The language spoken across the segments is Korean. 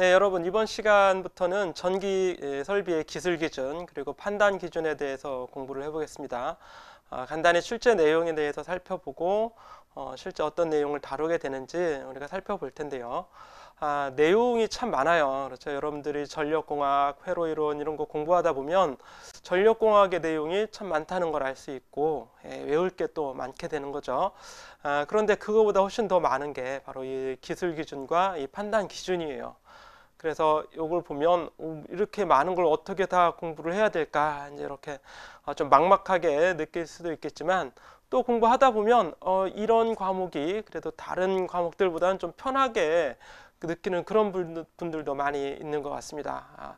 네, 여러분 이번 시간부터는 전기 설비의 기술 기준 그리고 판단 기준에 대해서 공부를 해보겠습니다. 아, 간단히 실제 내용에 대해서 살펴보고 어, 실제 어떤 내용을 다루게 되는지 우리가 살펴볼 텐데요. 아, 내용이 참 많아요. 그렇죠. 여러분들이 전력공학, 회로이론 이런 거 공부하다 보면 전력공학의 내용이 참 많다는 걸 알 수 있고 예, 외울 게 또 많게 되는 거죠. 아, 그런데 그거보다 훨씬 더 많은 게 바로 이 기술 기준과 이 판단 기준이에요. 그래서 이걸 보면 이렇게 많은 걸 어떻게 다 공부를 해야 될까 이제 이렇게 어, 좀 막막하게 느낄 수도 있겠지만 또 공부하다 보면 어, 이런 과목이 그래도 다른 과목들보다는 좀 편하게 느끼는 그런 분들도 많이 있는 것 같습니다. 아,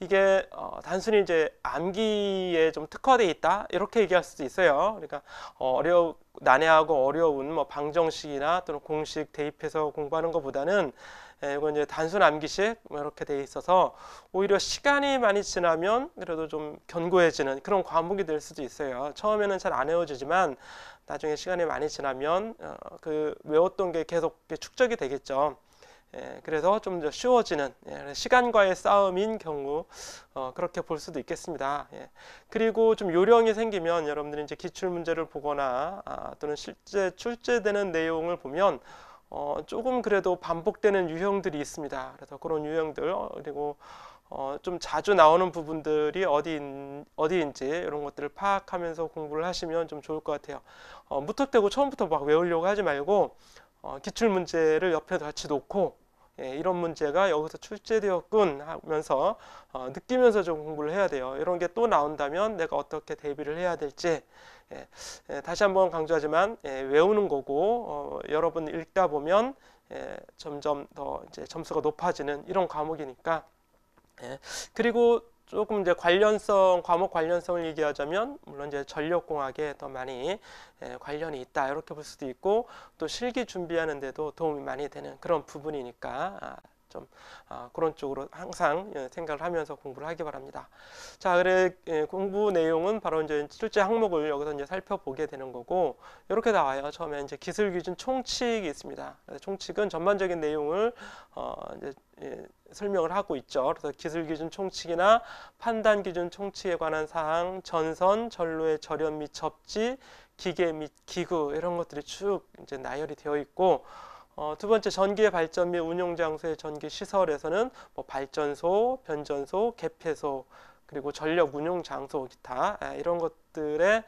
이게 어, 단순히 이제 암기에 좀 특화돼 있다 이렇게 얘기할 수도 있어요. 그러니까 어, 어려 난해하고 어려운 뭐 방정식이나 또는 공식 대입해서 공부하는 것보다는 이건 예, 이제 단순 암기식 뭐 이렇게 돼 있어서 오히려 시간이 많이 지나면 그래도 좀 견고해지는 그런 과목이 될 수도 있어요. 처음에는 잘 안 외워지지만 나중에 시간이 많이 지나면 어, 그 외웠던 게 계속 축적이 되겠죠. 예, 그래서 좀 더 쉬워지는 예, 시간과의 싸움인 경우 어, 그렇게 볼 수도 있겠습니다. 예. 그리고 좀 요령이 생기면 여러분들이 이제 기출 문제를 보거나 아, 또는 실제 출제되는 내용을 보면 어, 조금 그래도 반복되는 유형들이 있습니다. 그래서 그런 유형들 어, 그리고 어, 좀 자주 나오는 부분들이 어디 어디인지 이런 것들을 파악하면서 공부를 하시면 좀 좋을 것 같아요. 어, 무턱대고 처음부터 막 외우려고 하지 말고 어, 기출 문제를 옆에 같이 놓고 예, 이런 문제가 여기서 출제되었군 하면서 어, 느끼면서 좀 공부를 해야 돼요. 이런 게 또 나온다면 내가 어떻게 대비를 해야 될지 예, 예, 다시 한번 강조하지만 예, 외우는 거고 어, 여러분 읽다 보면 예, 점점 더 이제 점수가 높아지는 이런 과목이니까 예. 그리고 조금 이제 관련성, 과목 관련성을 얘기하자면 물론 이제 전력공학에 더 많이 예, 관련이 있다 이렇게 볼 수도 있고 또 실기 준비하는 데도 도움이 많이 되는 그런 부분이니까 아, 좀 아, 그런 쪽으로 항상 예, 생각을 하면서 공부를 하기 바랍니다. 자, 그래 예, 공부 내용은 바로 이제 실제 항목을 여기서 이제 살펴보게 되는 거고 이렇게 나와요. 처음에 이제 기술 기준 총칙이 있습니다. 그래서 총칙은 전반적인 내용을 어, 이제 예, 설명을 하고 있죠. 그래서 기술 기준 총칙이나 판단 기준 총칙에 관한 사항, 전선, 전로의 절연 및 접지, 기계 및 기구 이런 것들이 쭉 이제 나열이 되어 있고 어, 두 번째 전기의 발전 및 운용 장소의 전기 시설에서는 뭐 발전소, 변전소, 개폐소 그리고 전력 운용 장소 기타 이런 것들의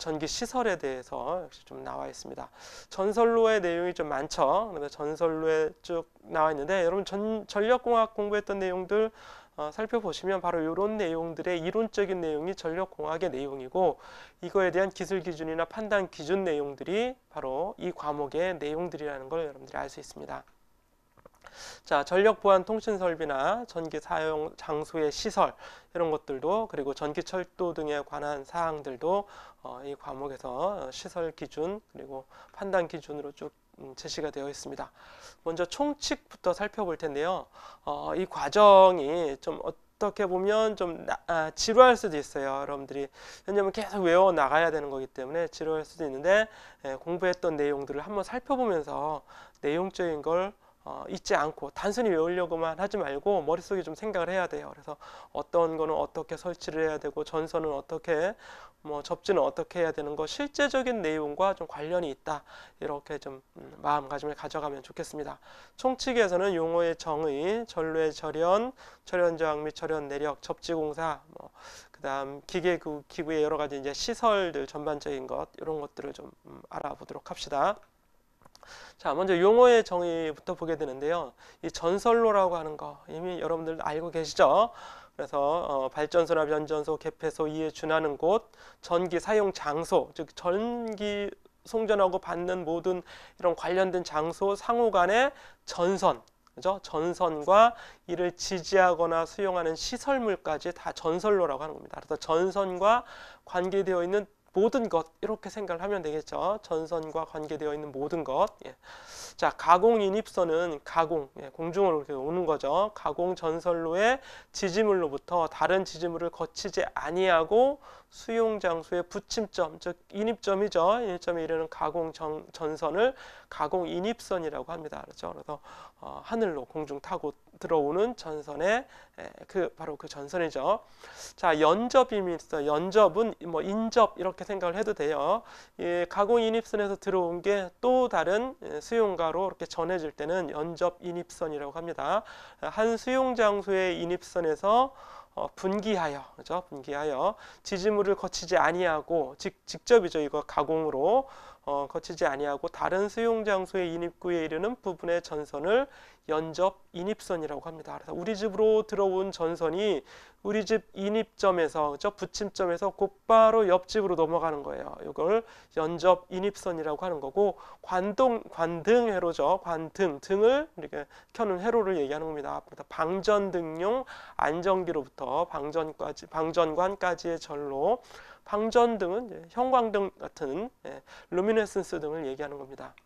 전기 시설에 대해서 역시 좀 나와 있습니다. 전설로의 내용이 좀 많죠. 그래서 전설로에 쭉 나와 있는데 여러분 전, 전력공학 공부했던 내용들 어, 살펴보시면 바로 이런 내용들의 이론적인 내용이 전력공학의 내용이고 이거에 대한 기술 기준이나 판단 기준 내용들이 바로 이 과목의 내용들이라는 걸 여러분들이 알 수 있습니다. 자, 전력 보안 통신 설비나 전기 사용 장소의 시설 이런 것들도 그리고 전기 철도 등에 관한 사항들도 어, 이 과목에서 시설 기준 그리고 판단 기준으로 쭉 음, 제시가 되어 있습니다. 먼저 총칙부터 살펴볼 텐데요. 어, 이 과정이 좀 어떻게 보면 좀 나, 아, 지루할 수도 있어요. 여러분들이 왜냐하면 계속 외워 나가야 되는 거기 때문에 지루할 수도 있는데 예, 공부했던 내용들을 한번 살펴보면서 내용적인 걸 어, 잊지 않고 단순히 외우려고만 하지 말고 머릿속에 좀 생각을 해야 돼요. 그래서 어떤 거는 어떻게 설치를 해야 되고 전선은 어떻게 뭐 접지는 어떻게 해야 되는 거 실제적인 내용과 좀 관련이 있다 이렇게 좀 음, 마음가짐을 가져가면 좋겠습니다. 총칙에서는 용어의 정의, 전례 절연, 절연 저항 및 절연 내력, 접지 공사, 뭐 그다음 기계 그 기구의 여러 가지 이제 시설들 전반적인 것 이런 것들을 좀 음, 알아보도록 합시다. 자, 먼저 용어의 정의부터 보게 되는데요. 이 전설로라고 하는 거 이미 여러분들 알고 계시죠? 그래서 어, 발전소나 변전소, 개폐소 이에 준하는 곳, 전기 사용 장소, 즉 전기 송전하고 받는 모든 이런 관련된 장소 상호 간의 전선, 그죠? 전선과 이를 지지하거나 수용하는 시설물까지 다전설로라고 하는 겁니다. 그래서 전선과 관계되어 있는 모든 것 이렇게 생각을 하면 되겠죠. 전선과 관계되어 있는 모든 것. 예. 자, 가공 인입선은 가공, 예, 공중으로 이렇게 오는 거죠. 가공 전선로의 지지물로부터 다른 지지물을 거치지 아니하고 수용 장소의 붙임점, 즉 인입점이죠. 인입점에 이르는 가공 전, 전선을 가공 인입선이라고 합니다. 그렇죠? 그래서 어, 하늘로 공중 타고 들어오는 전선의 에, 그 바로 그 전선이죠. 자, 연접임이 있어. 연접은 뭐 인접 이렇게 생각을 해도 돼요. 예, 가공 인입선에서 들어온 게 또 다른 수용가로 이렇게 전해질 때는 연접 인입선이라고 합니다. 한 수용 장소의 인입선에서 어, 분기하여 그죠? 분기하여 지지물을 거치지 아니하고 즉 직접이죠. 이거 가공으로 어, 거치지 아니하고 다른 수용 장소의 인입구에 이르는 부분의 전선을 연접 인입선이라고 합니다. 그래서 우리 집으로 들어온 전선이 우리 집 인입점에서 저 붙임점에서 곧바로 옆집으로 넘어가는 거예요. 이걸 연접 인입선이라고 하는 거고 관동 관등 회로죠. 관등 등을 이렇게 켜는 회로를 얘기하는 겁니다. 방전 등용 안전기로부터 방전까지 방전관까지의 절로 방전 등은 예, 형광등 같은 예, 루미네센스 등을 얘기하는 겁니다.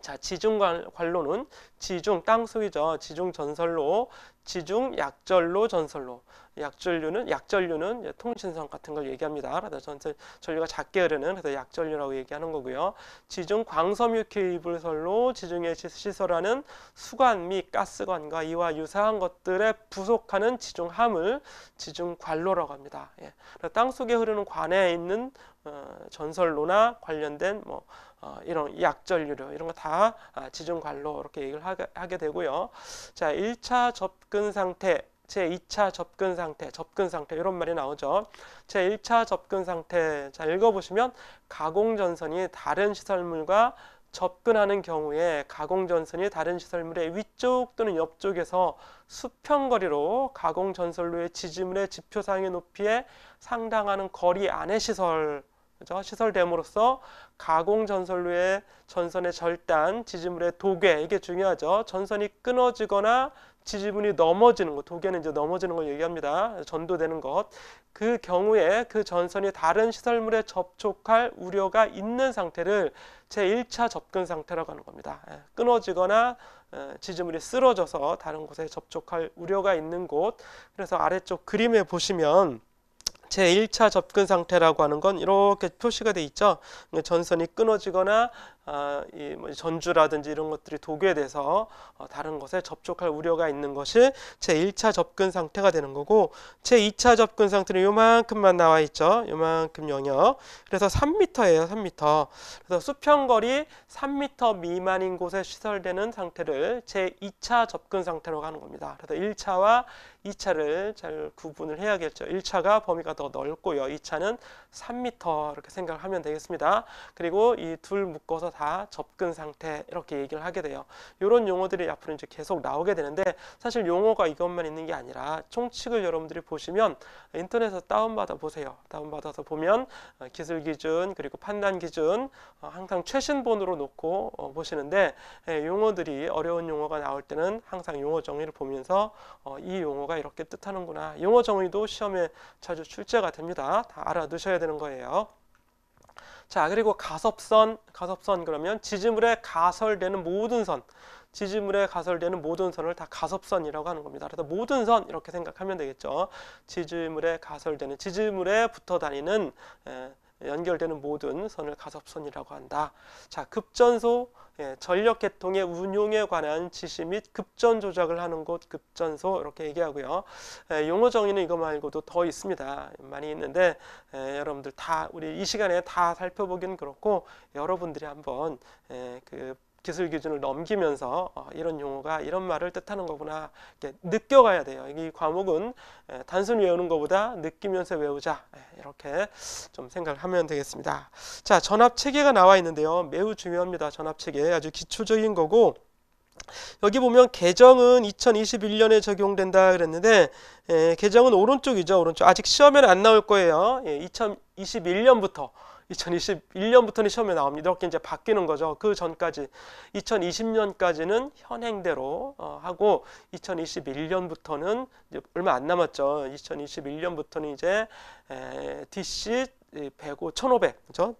자, 지중관로는 지중 땅속이죠. 지중 전설로, 지중 약절로 전설로. 약절류는 약절류는 통신선 같은 걸 얘기합니다. 그래서 전설 전류가 작게 흐르는 그래서 약절류라고 얘기하는 거고요. 지중 광섬유 케이블설로 지중해 시설하는 수관 및 가스관과 이와 유사한 것들에 부속하는 지중 함을 지중 관로라고 합니다. 예. 땅 속에 흐르는 관에 있는 어, 전설로나 관련된 뭐 어, 이런 약전류료 이런 거 다 아, 지중관로 이렇게 얘기를 하게, 되고요. 자, 1차 접근 상태, 제 2차 접근 상태, 접근 상태 이런 말이 나오죠. 제 1차 접근 상태, 자 읽어보시면 가공전선이 다른 시설물과 접근하는 경우에 가공전선이 다른 시설물의 위쪽 또는 옆쪽에서 수평거리로 가공전선로의 지지물의 지표상의 높이에 상당하는 거리 안의 시설 그죠 시설됨으로써 가공 전선로의 전선의 절단, 지지물의 도괴 이게 중요하죠. 전선이 끊어지거나 지지분이 넘어지는 것, 도개는 이제 넘어지는 걸 얘기합니다. 전도되는 것. 그 경우에 그 전선이 다른 시설물에 접촉할 우려가 있는 상태를 제1차 접근 상태라고 하는 겁니다. 예, 끊어지거나 어, 지지물이 쓰러져서 다른 곳에 접촉할 우려가 있는 곳. 그래서 아래쪽 그림에 보시면 제1차 접근 상태라고 하는 건 이렇게 표시가 돼 있죠. 그러니까 전선이 끊어지거나 아이뭐 전주라든지 이런 것들이 도개돼서 어 다른 것에 접촉할 우려가 있는 것이 제1차 접근 상태가 되는 거고 제2차 접근 상태는 요만큼만 나와 있죠. 요만큼 영역. 그래서 3m예요. 3m. 그래서 수평거리 3m 미만인 곳에 시설되는 상태를 제2차 접근 상태로 가는 겁니다. 그래서 1차와 2차를 잘 구분을 해야겠죠. 1차가 범위가 더 넓고요. 2차는 3m 이렇게 생각하면 되겠습니다. 그리고 이 둘 묶어서 다 접근 상태 이렇게 얘기를 하게 돼요. 이런 용어들이 앞으로 이제 계속 나오게 되는데 사실 용어가 이것만 있는 게 아니라 총칙을 여러분들이 보시면 인터넷에서 다운받아 보세요. 다운받아서 보면 어, 기술 기준 그리고 판단 기준 어, 항상 최신본으로 놓고 어, 보시는데 예, 용어들이 어려운 용어가 나올 때는 항상 용어 정의를 보면서 이 용어가 이렇게 뜻하는구나. 용어 정의도 시험에 자주 출제가 됩니다. 다 알아두셔야 되는 거예요. 자, 그리고 가섭선, 가섭선 그러면 지지물에 가설되는 모든 선, 지지물에 가설되는 모든 선을 다 가섭선이라고 하는 겁니다. 그래서 모든 선 이렇게 생각하면 되겠죠. 지지물에 가설되는, 지지물에 붙어 다니는 에, 예, 연결되는 모든 선을 가섭선이라고 한다. 자, 급전소 예, 전력 계통의 운용에 관한 지시 및 급전 조작을 하는 곳 급전소 이렇게 얘기하고요. 예, 용어 정의는 이거 말고도 더 있습니다. 많이 있는데 예, 여러분들 다 우리 이 시간에 다 살펴보긴 그렇고 여러분들이 한번 예, 그 기술 기준을 넘기면서 어, 이런 용어가 이런 말을 뜻하는 거구나 이렇게 느껴가야 돼요. 이 과목은 단순히 외우는 것보다 느끼면서 외우자 이렇게 좀 생각하면 을 되겠습니다. 자 전압체계가 나와 있는데요. 매우 중요합니다. 전압체계 아주 기초적인 거고 여기 보면 개정은 2021년에 적용된다 그랬는데 예, 개정은 오른쪽이죠. 오른쪽 아직 시험에는 안 나올 거예요. 예, 2021년부터 2021년부터는 시험에 나옵니다. 이렇게 이제 바뀌는 거죠. 그 전까지 2020년까지는 현행대로 어, 하고 2021년부터는 얼마 안 남았죠. 2021년부터는 이제 DC 105, 1500, 그죠?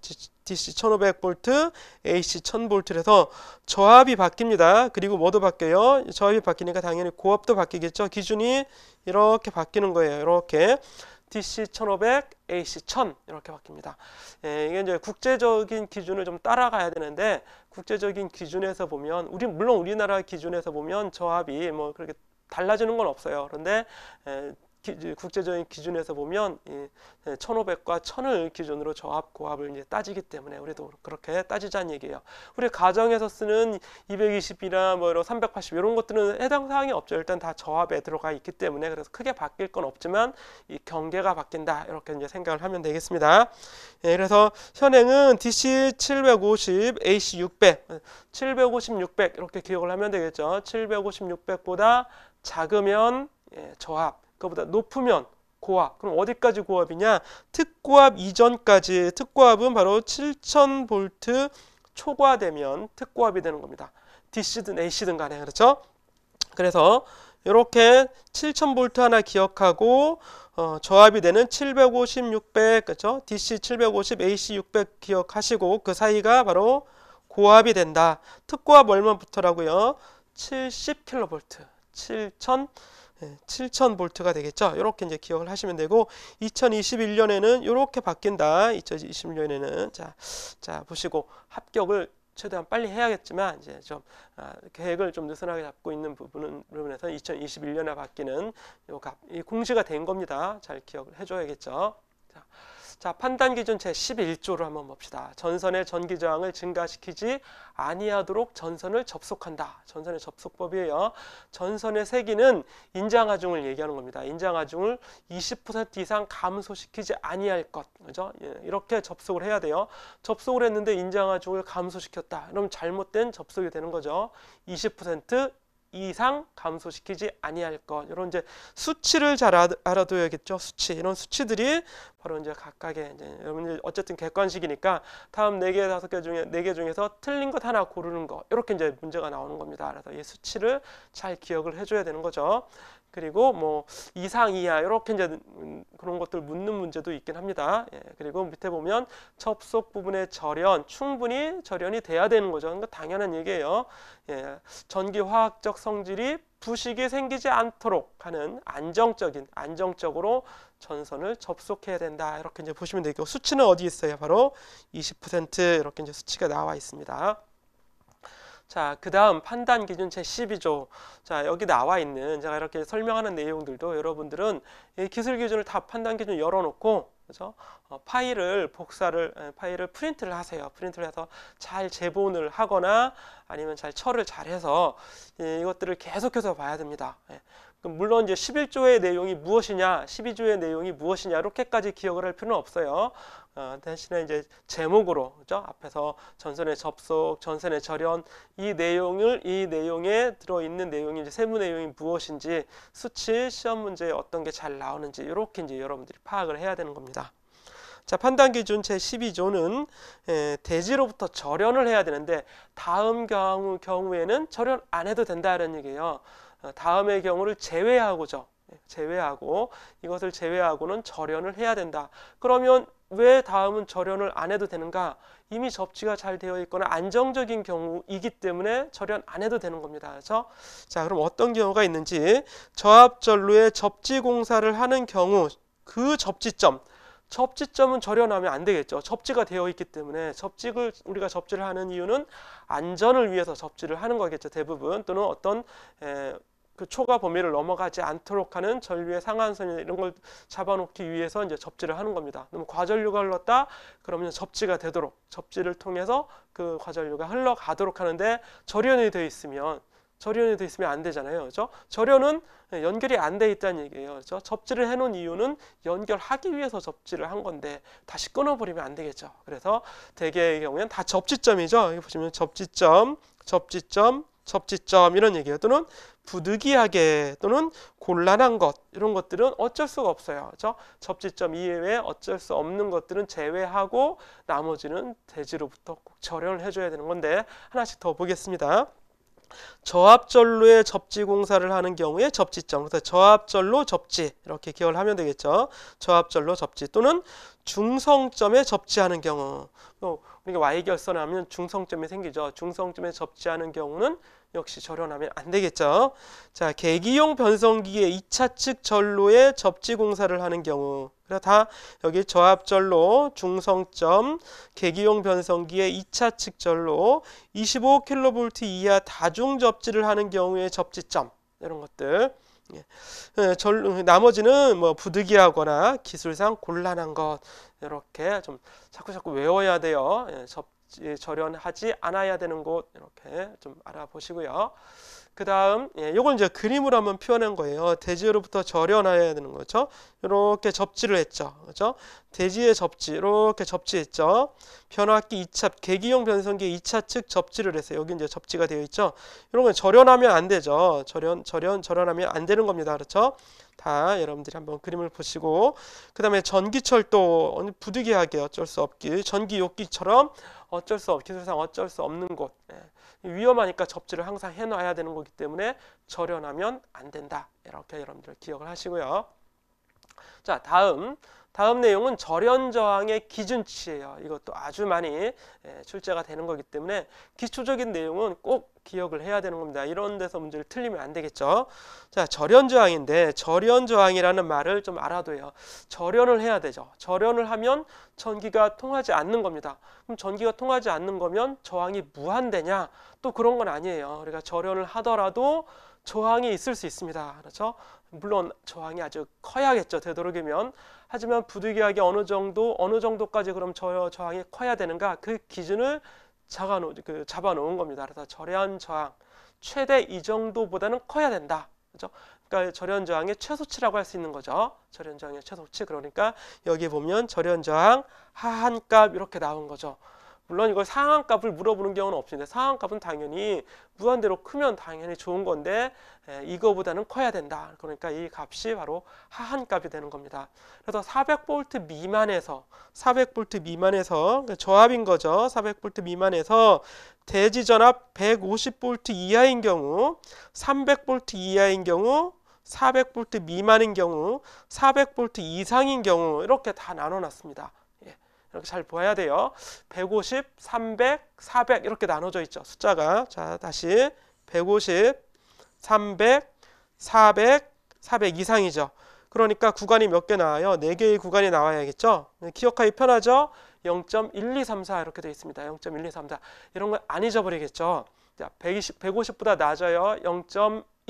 DC 1500 볼트, AC 1000 볼트에서 저압이 바뀝니다. 그리고 뭐도 바뀌어요? 저압이 바뀌니까 당연히 고압도 바뀌겠죠. 기준이 이렇게 바뀌는 거예요. 이렇게 DC 1500, AC 1000 이렇게 바뀝니다. 예, 이게 이제 국제적인 기준을 좀 따라가야 되는데 국제적인 기준에서 보면 우리 물론 우리나라 기준에서 보면 저압이 뭐 그렇게 달라지는 건 없어요. 그런데 에, 예, 기, 국제적인 기준에서 보면 이 1,500과 1,000을 기준으로 저압고압을 이제 따지기 때문에 우리도 그렇게 따지자는 얘기예요. 우리 가정에서 쓰는 220이나 뭐 이런 380 이런 것들은 해당 사항이 없죠. 일단 다저압에 들어가 있기 때문에 그래서 크게 바뀔 건 없지만 이 경계가 바뀐다 이렇게 이제 생각을 하면 되겠습니다. 예, 그래서 현행은 DC 750, AC 600, 750, 600 이렇게 기억을 하면 되겠죠. 750, 600보다 작으면 예, 저압 그보다 높으면 고압. 그럼 어디까지 고압이냐? 특고압 이전까지. 특고압은 바로 7000V 초과되면 특고압이 되는 겁니다. DC든 AC든 간에 그렇죠? 그래서 이렇게 7000V 하나 기억하고 어, 저압이 되는 750, 600 그렇죠? DC 750, AC 600 기억하시고 그 사이가 바로 고압이 된다. 특고압 얼마부터라고요? 70kV, 7000 7,000 예, 볼트가 되겠죠. 이렇게 이제 기억을 하시면 되고 2021년에는 이렇게 바뀐다. 2020년에는 자, 자 보시고 합격을 최대한 빨리 해야겠지만 이제 좀 아, 계획을 좀 느슨하게 잡고 있는 부분은 부분에서 2021년에 바뀌는 요 값이 공시가 된 겁니다. 잘 기억을 해줘야겠죠. 자. 자, 판단 기준 제11조를 한번 봅시다. 전선의 전기 저항을 증가시키지 아니하도록 전선을 접속한다. 전선의 접속법이에요. 전선의 세기는 인장하중을 얘기하는 겁니다. 인장하중을 20% 이상 감소시키지 아니할 것. 그죠? 예, 이렇게 접속을 해야 돼요. 접속을 했는데 인장하중을 감소시켰다. 그럼 잘못된 접속이 되는 거죠. 20% 이상 감소시키지 아니할 것 이런 이제 수치를 잘 알아둬야겠죠 수치 이런 수치들이 바로 이제 각각의 이제 여러분들 어쨌든 객관식이니까 다음 네 개 다섯 개 중에 네 개 중에서 틀린 것 하나 고르는 거 이렇게 이제 문제가 나오는 겁니다 그래서 이 수치를 잘 기억을 해줘야 되는 거죠 그리고 뭐 이상 이하 이렇게 이제 음, 그런 것들 묻는 문제도 있긴 합니다. 예, 그리고 밑에 보면 접속 부분의 절연 충분히 절연이 돼야 되는 거죠. 그러니까 당연한 얘기예요. 예, 전기 화학적 성질이 부식이 생기지 않도록 하는 안정적인 안정적으로 전선을 접속해야 된다. 이렇게 이제 보시면 되고 겠 수치는 어디 있어요? 바로 20% 이렇게 이제 수치가 나와 있습니다. 자, 그 다음 판단 기준 제12조. 자, 여기 나와 있는 제가 이렇게 설명하는 내용들도 여러분들은 이 기술 기준을 다 판단 기준 열어놓고 그죠? 어, 파일을 복사를 파일을 프린트를 하세요. 프린트를 해서 잘 재본을 하거나 아니면 잘 처리를 잘해서 예, 이것들을 계속해서 봐야 됩니다. 예. 그럼 물론 이제 11조의 내용이 무엇이냐, 12조의 내용이 무엇이냐 이렇게까지 기억을 할 필요는 없어요. 어, 대신에 이제 제목으로 그죠? 앞에서 전선의 접속, 전선의 절연 이 내용을 이 내용에 들어 있는 내용이 이제 세부 내용이 무엇인지 수치 시험 문제에 어떤 게 잘 나오는지 이렇게 이제 여러분들이 파악을 해야 되는 겁니다. 자 판단 기준 제 12조는 에, 예, 대지로부터 절연을 해야 되는데 다음 경우 경우에는 절연 안 해도 된다는 얘기예요. 어, 다음의 경우를 제외하고죠. 예, 제외하고 이것을 제외하고는 절연을 해야 된다. 그러면 왜 다음은 절연을 안 해도 되는가? 이미 접지가 잘 되어 있거나 안정적인 경우이기 때문에 절연 안 해도 되는 겁니다. 그래서 자 그럼 어떤 경우가 있는지 저압절루에 접지 공사를 하는 경우 그 접지점 접지점은 절연하면 안 되겠죠. 접지가 되어 있기 때문에 접지를 우리가 접지를 하는 이유는 안전을 위해서 접지를 하는 거겠죠. 대부분 또는 어떤 에, 그 초과 범위를 넘어가지 않도록 하는 전류의 상한선이나 이런 걸 잡아놓기 위해서 이제 접지를 하는 겁니다. 그럼 과전류가 흘렀다 그러면 접지가 되도록 접지를 통해서 그 과전류가 흘러가도록 하는데 절연이 되어 있으면 절연이 되어 있으면 안 되잖아요. 그죠? 절연은 연결이 안 돼 있다는 얘기예요. 그죠? 접지를 해 놓은 이유는 연결하기 위해서 접지를 한 건데 다시 끊어 버리면 안 되겠죠. 그래서 대개의 경우에는 다 접지점이죠. 여기 보시면 접지점, 접지점, 접지점 이런 얘기예요. 또는 부득이하게 또는 곤란한 것 이런 것들은 어쩔 수가 없어요. 그렇죠? 접지점 이외에 어쩔 수 없는 것들은 제외하고 나머지는 대지로부터 꼭 절연을 해줘야 되는 건데 하나씩 더 보겠습니다. 저압절로에 접지 공사를 하는 경우에 접지점 그래서 저압절로 접지 이렇게 기억을 하면 되겠죠 저압절로 접지 또는 중성점에 접지하는 경우 우리가 Y결선을 하면 중성점이 생기죠 중성점에 접지하는 경우는 역시 절연하면 안 되겠죠. 자, 계기용 변성기의 2차 측 절로에 접지 공사를 하는 경우. 그래서 다 여기 저압절로 중성점 계기용 변성기의 2차 측 절로 25kV 이하 다중 접지를 하는 경우의 접지점 이런 것들. 예. 예, 절, 나머지는 뭐 부득이하거나 기술상 곤란한 것 이렇게 좀 자꾸 자꾸 외워야 돼요. 예, 접, 절연하지 않아야 되는 곳 이렇게 좀 알아보시고요. 그 다음 예, 이걸 이제 그림으로 한번 표현한 거예요. 대지로부터 절연해야 되는 거죠. 이렇게 접지를 했죠. 그렇죠? 대지의 접지 이렇게 접지했죠. 변압기 2차 계기형 변성기 2차 측 접지를 했어요. 여기 이제 접지가 되어 있죠. 이러건 절연하면 안 되죠. 절연 절연 절연하면 안 되는 겁니다. 그렇죠? 다 여러분들이 한번 그림을 보시고 그 다음에 전기철도 부득이하게 어쩔 수 없기 전기요기처럼 어쩔 수 없, 기술상 어쩔 수 없는 곳 예. 위험하니까 접지를 항상 해놔야 되는 거기 때문에 절연하면 안 된다 이렇게 여러분들 기억을 하시고요 자 다음 다음 내용은 절연 저항의 기준치예요. 이것도 아주 많이 예, 출제가 되는 거기 때문에 기초적인 내용은 꼭 기억을 해야 되는 겁니다. 이런 데서 문제를 틀리면 안 되겠죠. 자, 절연 저항인데 절연 저항이라는 말을 좀 알아둬요. 절연을 해야 되죠. 절연을 하면 전기가 통하지 않는 겁니다. 그럼 전기가 통하지 않는 거면 저항이 무한대냐? 또 그런 건 아니에요. 우리가 절연을 하더라도 저항이 있을 수 있습니다. 그렇죠? 물론 저항이 아주 커야겠죠. 되도록이면. 하지만 부득이하게 어느 정도 어느 정도까지 그럼 저 저항이 커야 되는가? 그 기준을 잡아놓, 그 잡아놓은 겁니다. 그래서 절연 저항 최대 이 정도보다는 커야 된다. 그렇죠? 그러니까 절연 저항의 최소치라고 할 수 있는 거죠. 절연 저항의 최소치. 그러니까 여기 보면 절연 저항 하한값 이렇게 나온 거죠. 물론 이걸 상한값을 물어보는 경우는 없습니다. 상한값은 당연히 무한대로 크면 당연히 좋은 건데 에, 이거보다는 커야 된다. 그러니까 이 값이 바로 하한값이 되는 겁니다. 그래서 400V 미만에서 400V 미만에서 저압인 그 거죠. 400V 미만에서 대지전압 150V 이하인 경우 300V 이하인 경우 400V 미만인 경우 400V 이상인 경우 이렇게 다 나눠놨습니다. 이렇게 잘 보아야 돼요. 150, 300, 400 이렇게 나눠져 있죠. 숫자가. 자, 다시 150, 300, 400, 400 이상이죠. 그러니까 구간이 몇 개 나와요? 4개의 구간이 나와야겠죠. 네, 기억하기 편하죠? 0.1234 이렇게 되어 있습니다. 0.1234 이런 걸안 잊어버리겠죠. 자, 120, 150보다 낮아요. 0.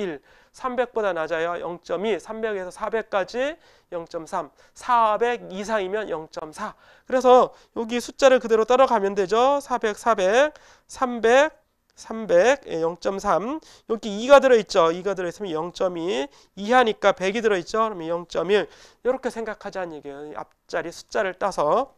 1, 300보다 낮아요. 0.2, 300에서 400까지 0.3, 400 이상이면 0.4. 그래서 여기 숫자를 그대로 따라가면 되죠. 400, 400, 300, 300, 0.3. 여기 2가 들어있죠. 2가 들어있으면 0.2. 이하니까 100이 들어있죠. 그러면 0.1. 이렇게 생각하자는 얘기예요. 앞자리 숫자를 따서.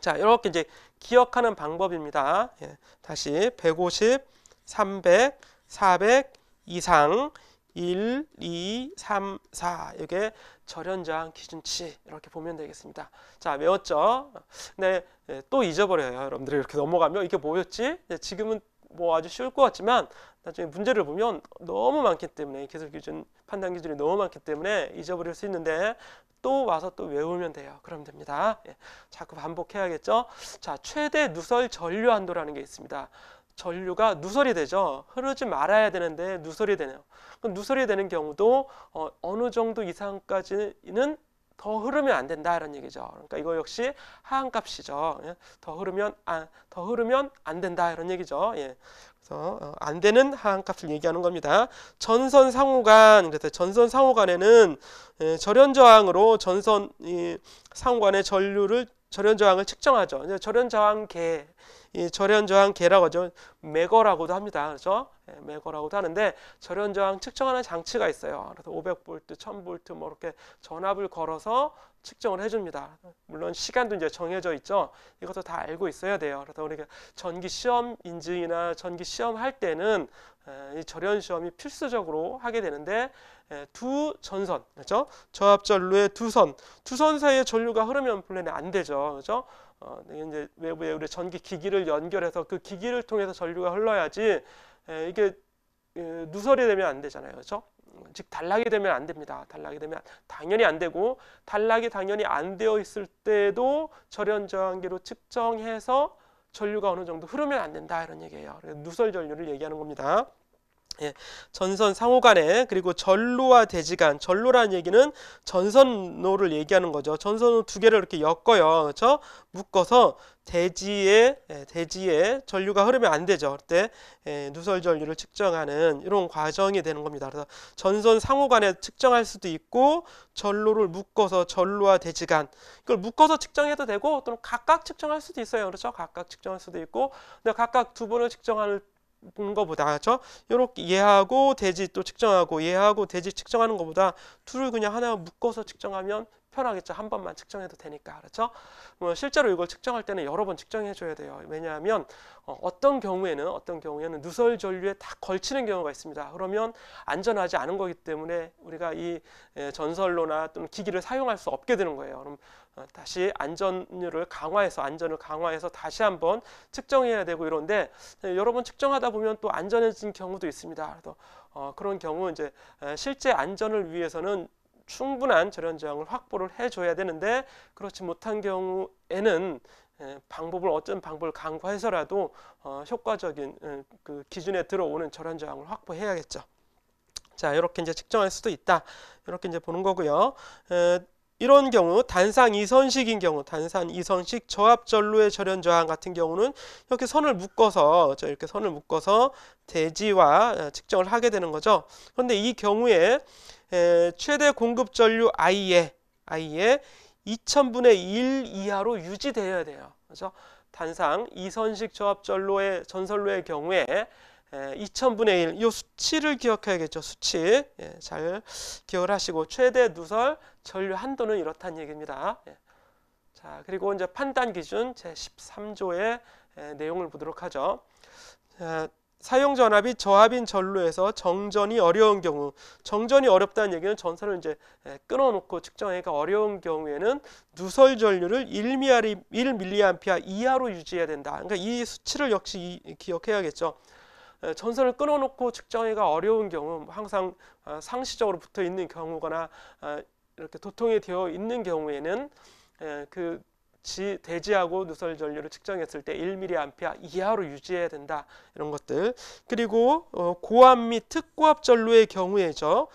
자, 이렇게 이제 기억하는 방법입니다. 예, 다시 150, 300, 400, 이상 1, 2, 3, 4 이게 절연장 기준치 이렇게 보면 되겠습니다. 자 외웠죠? 네, 또 잊어버려요 여러분들이 이렇게 넘어가면 이게 뭐였지? 예, 지금은 뭐 아주 쉬울 것 같지만 나중에 문제를 보면 너무 많기 때문에 기술 기준 판단 기준이 너무 많기 때문에 잊어버릴 수 있는데 또 와서 또 외우면 돼요. 그럼 됩니다. 예, 자꾸 반복해야겠죠? 자 최대 누설 전류 한도라는 게 있습니다. 전류가 누설이 되죠. 흐르지 말아야 되는데 누설이 되네요. 그럼 누설이 되는 경우도 어, 어느 정도 이상까지는 더 흐르면 안 된다 이런 얘기죠. 그러니까 이거 역시 하한값이죠. 예? 더 흐르면 안더 흐르면 안 된다 이런 얘기죠. 예. 그래서 어, 안 되는 하한값을 얘기하는 겁니다. 전선 상호간 그래서 전선 상호간에는 예, 절연 저항으로 전선 이 상호간의 전류를 절연 저항을 측정하죠. 절연 저항계 이 절연저항 계라고 하죠. 매거라고도 합니다. 그렇죠? 예, 매거라고도 하는데 절연저항 측정하는 장치가 있어요. 그래서 500V, 1000V 뭐 이렇게 전압을 걸어서 측정을 해줍니다. 물론 시간도 이제 정해져 있죠. 이것도 다 알고 있어야 돼요. 그래서 우리가 전기 시험 인증이나 전기 시험 할 때는 예, 이 절연 시험이 필수적으로 하게 되는데 예, 두 전선, 그렇죠? 저압 전류의 두 선, 두 선 사이에 전류가 흐르면 분란이 안 되죠, 그렇죠? 어, 네, 이제 외부에 우리 전기 기기를 연결해서 그 기기를 통해서 전류가 흘러야지 에, 이게 에, 누설이 되면 안 되잖아요. 그렇죠? 즉 단락이 되면 안 됩니다. 단락이 되면 당연히 안 되고 단락이 당연히 안 되어 있을 때도 절연 저항계로 측정해서 전류가 어느 정도 흐르면 안 된다 이런 얘기예요. 누설 전류를 얘기하는 겁니다. 예, 전선 상호간에 그리고 전로와 대지간 전로라는 얘기는 전선로를 얘기하는 거죠. 전선로 두 개를 이렇게 엮어요. 그렇죠? 묶어서 대지에 예, 대지에 전류가 흐르면 안 되죠. 그때 예, 누설 전류를 측정하는 이런 과정이 되는 겁니다. 그래서 전선 상호간에 측정할 수도 있고 전로를 묶어서 전로와 대지간 이걸 묶어서 측정해도 되고 또는 각각 측정할 수도 있어요. 그렇죠? 각각 측정할 수도 있고 근데 각각 두 번을 측정할 보는 것보다 그렇죠? 이렇게 얘하고 대지 또 측정하고 얘하고 대지 측정하는 것보다 둘을 그냥 하나 묶어서 측정하면 편하겠죠. 한 번만 측정해도 되니까 그렇죠? 뭐 실제로 이걸 측정할 때는 여러 번 측정해줘야 돼요. 왜냐하면 어, 어떤 경우에는 어떤 경우에는 누설 전류에 다 걸치는 경우가 있습니다. 그러면 안전하지 않은 거기 때문에 우리가 이 예, 전설로나 또는 기기를 사용할 수 없게 되는 거예요. 그럼 어, 다시 안전율을 강화해서 안전을 강화해서 다시 한번 측정해야 되고 이런데 네, 여러 번 측정하다 보면 또 안전해진 경우도 있습니다. 그래서 어, 그런 경우 이제 실제 안전을 위해서는 충분한 절연저항을 확보를 해줘야 되는데 그렇지 못한 경우에는 방법을 어떤 방법을 강구해서라도 어, 효과적인 그 기준에 들어오는 절연저항을 확보해야겠죠. 자 이렇게 이제 측정할 수도 있다 이렇게 이제 보는 거고요 에, 이런 경우 단상 이선식인 경우 단상 이선식 저압전로의 절연 저항 같은 경우는 이렇게 선을 묶어서 저 이렇게 선을 묶어서 대지와 어, 측정을 하게 되는 거죠. 그런데 이 경우에 최대 공급 전류 I에 I에 2000분의 1 이하로 유지되어야 돼요. 그래서 단상 이선식 저압전로의 전설로의 경우에 2000분의 1, 이 수치를 기억해야겠죠. 수치. 예, 잘 기억을 하시고 최대 누설 전류 한도는 이렇다는 얘기입니다. 예. 자, 그리고 이제 판단 기준 제13조의 예, 내용을 보도록 하죠. 자, 사용 전압이 저압인 전류에서 정전이 어려운 경우, 정전이 어렵다는 얘기는 전선을 이제 예, 끊어놓고 측정하기가 어려운 경우에는 누설 전류를 1mA, 1mA 이하로 유지해야 된다. 그러니까 이 수치를 역시 기억해야겠죠. 전선을 끊어놓고 측정하기가 어려운 경우 항상 아, 상시적으로 붙어 있는 경우거나 아, 이렇게 도통이 되어 있는 경우에는 그 지, 대지하고 누설 전류를 측정했을 때 1mA 이하로 유지해야 된다 이런 것들 그리고 어, 고압 및 특고압 전류의 경우에죠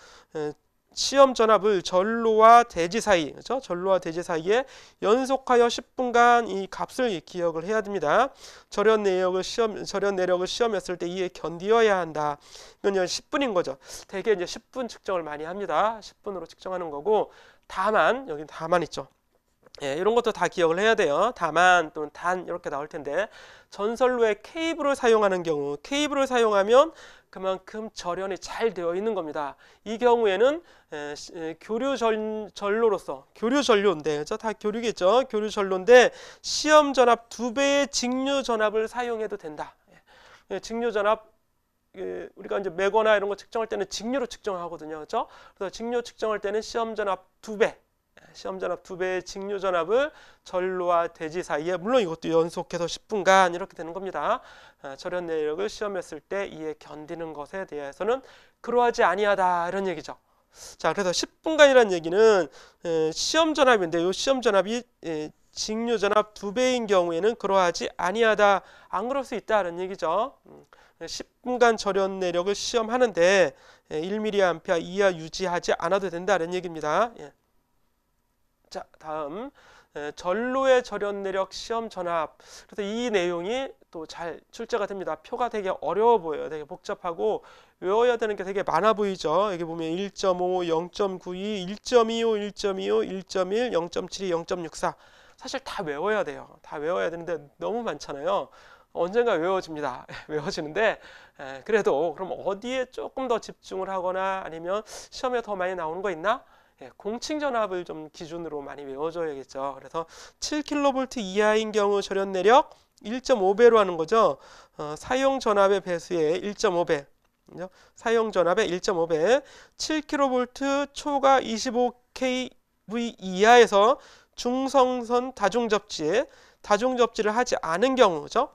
시험 전압을 전로와 대지 사이, 그렇죠? 전로와 대지 사이에 연속하여 10분간 이 값을 기억을 해야 됩니다. 절연 내역을 시험, 절연 내력을 시험했을 때 이에 견디어야 한다. 이건 10분인 거죠. 대개 이제 10분 측정을 많이 합니다. 10분으로 측정하는 거고, 다만 여기 다만 있죠. 예, 이런 것도 다 기억을 해야 돼요. 다만 또는 단 이렇게 나올 텐데 전설 로에 케이블을 사용하는 경우 케이블을 사용하면 그만큼 절연이 잘 되어 있는 겁니다. 이 경우에는 에, 예, 에, 예, 교류 전, 전로로서 교류 전류인데 그렇죠? 다 교류겠죠. 교류 전로인데 시험 전압 두 배의 직류 전압을 사용해도 된다. 예, 예 직류 전압 그 우리가 이제 매거나 이런 거 측정할 때는 직류로 측정하거든요. 그렇죠? 그래서 직류 측정할 때는 시험 전압 두 배. 시험전압 두배의 직류전압을 전로와 대지 사이에 물론 이것도 연속해서 10분간 이렇게 되는 겁니다. 절연 아, 내력을 시험했을 때 이에 견디는 것에 대해서는 그러하지 아니하다 이런 얘기죠. 자 그래서 10분간이라는 얘기는 시험 전압인데 이 시험 전압이 직류 전압 두 배인 경우에는 그러하지 아니하다 안 그럴 수 있다는 얘기죠. 10분간 음, 절연 내력을 시험하는데 1mA 이하 유지하지 않아도 된다는 얘기입니다. 예. 자 다음 전로의 절연내력 시험 전압 그래서 이 내용이 또 잘 출제가 됩니다 표가 되게 어려워 보여요 되게 복잡하고 외워야 되는 게 되게 많아 보이죠 여기 보면 1.5 0.92 1.25 1.25 1.1 0.72 0.64 사실 다 외워야 돼요 다 외워야 되는데 너무 많잖아요 언젠가 외워집니다. 외워지는데 그래도 그럼 어디에 조금 더 집중을 하거나 아니면 시험에 더 많이 나오는 거 있나? 예, 공칭전압을 좀 기준으로 많이 외워줘야겠죠. 그래서 7kV 이하인 경우 절연 내력 1.5배로 하는 거죠. 어, 사용 전압의 배수의 1.5배. 사용 전압의 1.5배. 7kV 초과 25kV 이하에서 중성선 다중 접지, 에 다중 접지를 하지 않은 경우죠.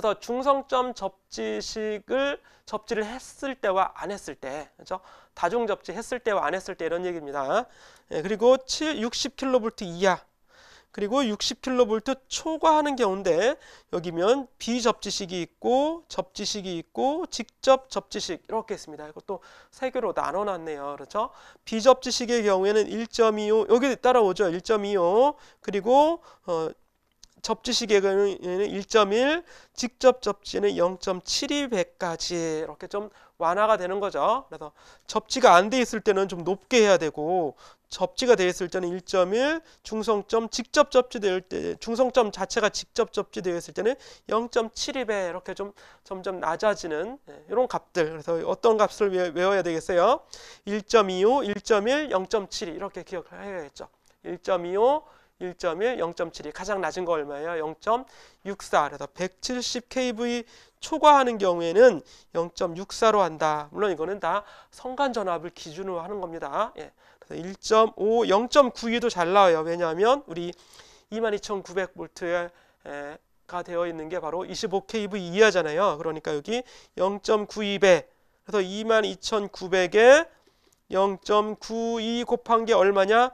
그래서 중성점 접지식을 접지를 했을 때와 안 했을 때, 그렇죠? 다중 접지 했을 때와 안 했을 때 이런 얘기입니다. 예, 그리고 60kV 이하 그리고 60kV 초과하는 경우인데 여기면 비접지식이 있고 접지식이 있고 직접 접지식 이렇게 있습니다. 이것도 세 개로 나눠 놨네요. 그렇죠? 비접지식의 경우에는 1.25 여기 따라오죠. 1.25 그리고 어 접지시계는 1.1, 직접 접지는 0.72배까지 이렇게 좀 완화가 되는 거죠. 그래서 접지가 안 돼 있을 때는 좀 높게 해야 되고 접지가 돼 있을 때는 1.1, 중성점 직접 접지될 때 중성점 자체가 직접 접지되어 있을 때는 0.72배 이렇게 좀 점점 낮아지는 예, 이런 값들. 그래서 어떤 값을 외워야 되겠어요? 1.25, 1.1, 0.72 이렇게 기억해야겠죠. 1.25 1.1, 0.7이 가장 낮은 거 얼마예요? 0.64. 그래서 170kV 초과하는 경우에는 0.64로 한다. 물론 이거는 다 성간 전압을 기준으로 하는 겁니다. 예. 그래서 1.5, 0.92도 잘 나와요. 왜냐하면 우리 2 2 9 0 0 v 가 되어 있는 게 바로 25kV 이하잖아요. 그러니까 여기 0.92배. 그래서 22,900에 0.92 곱한 게 얼마냐?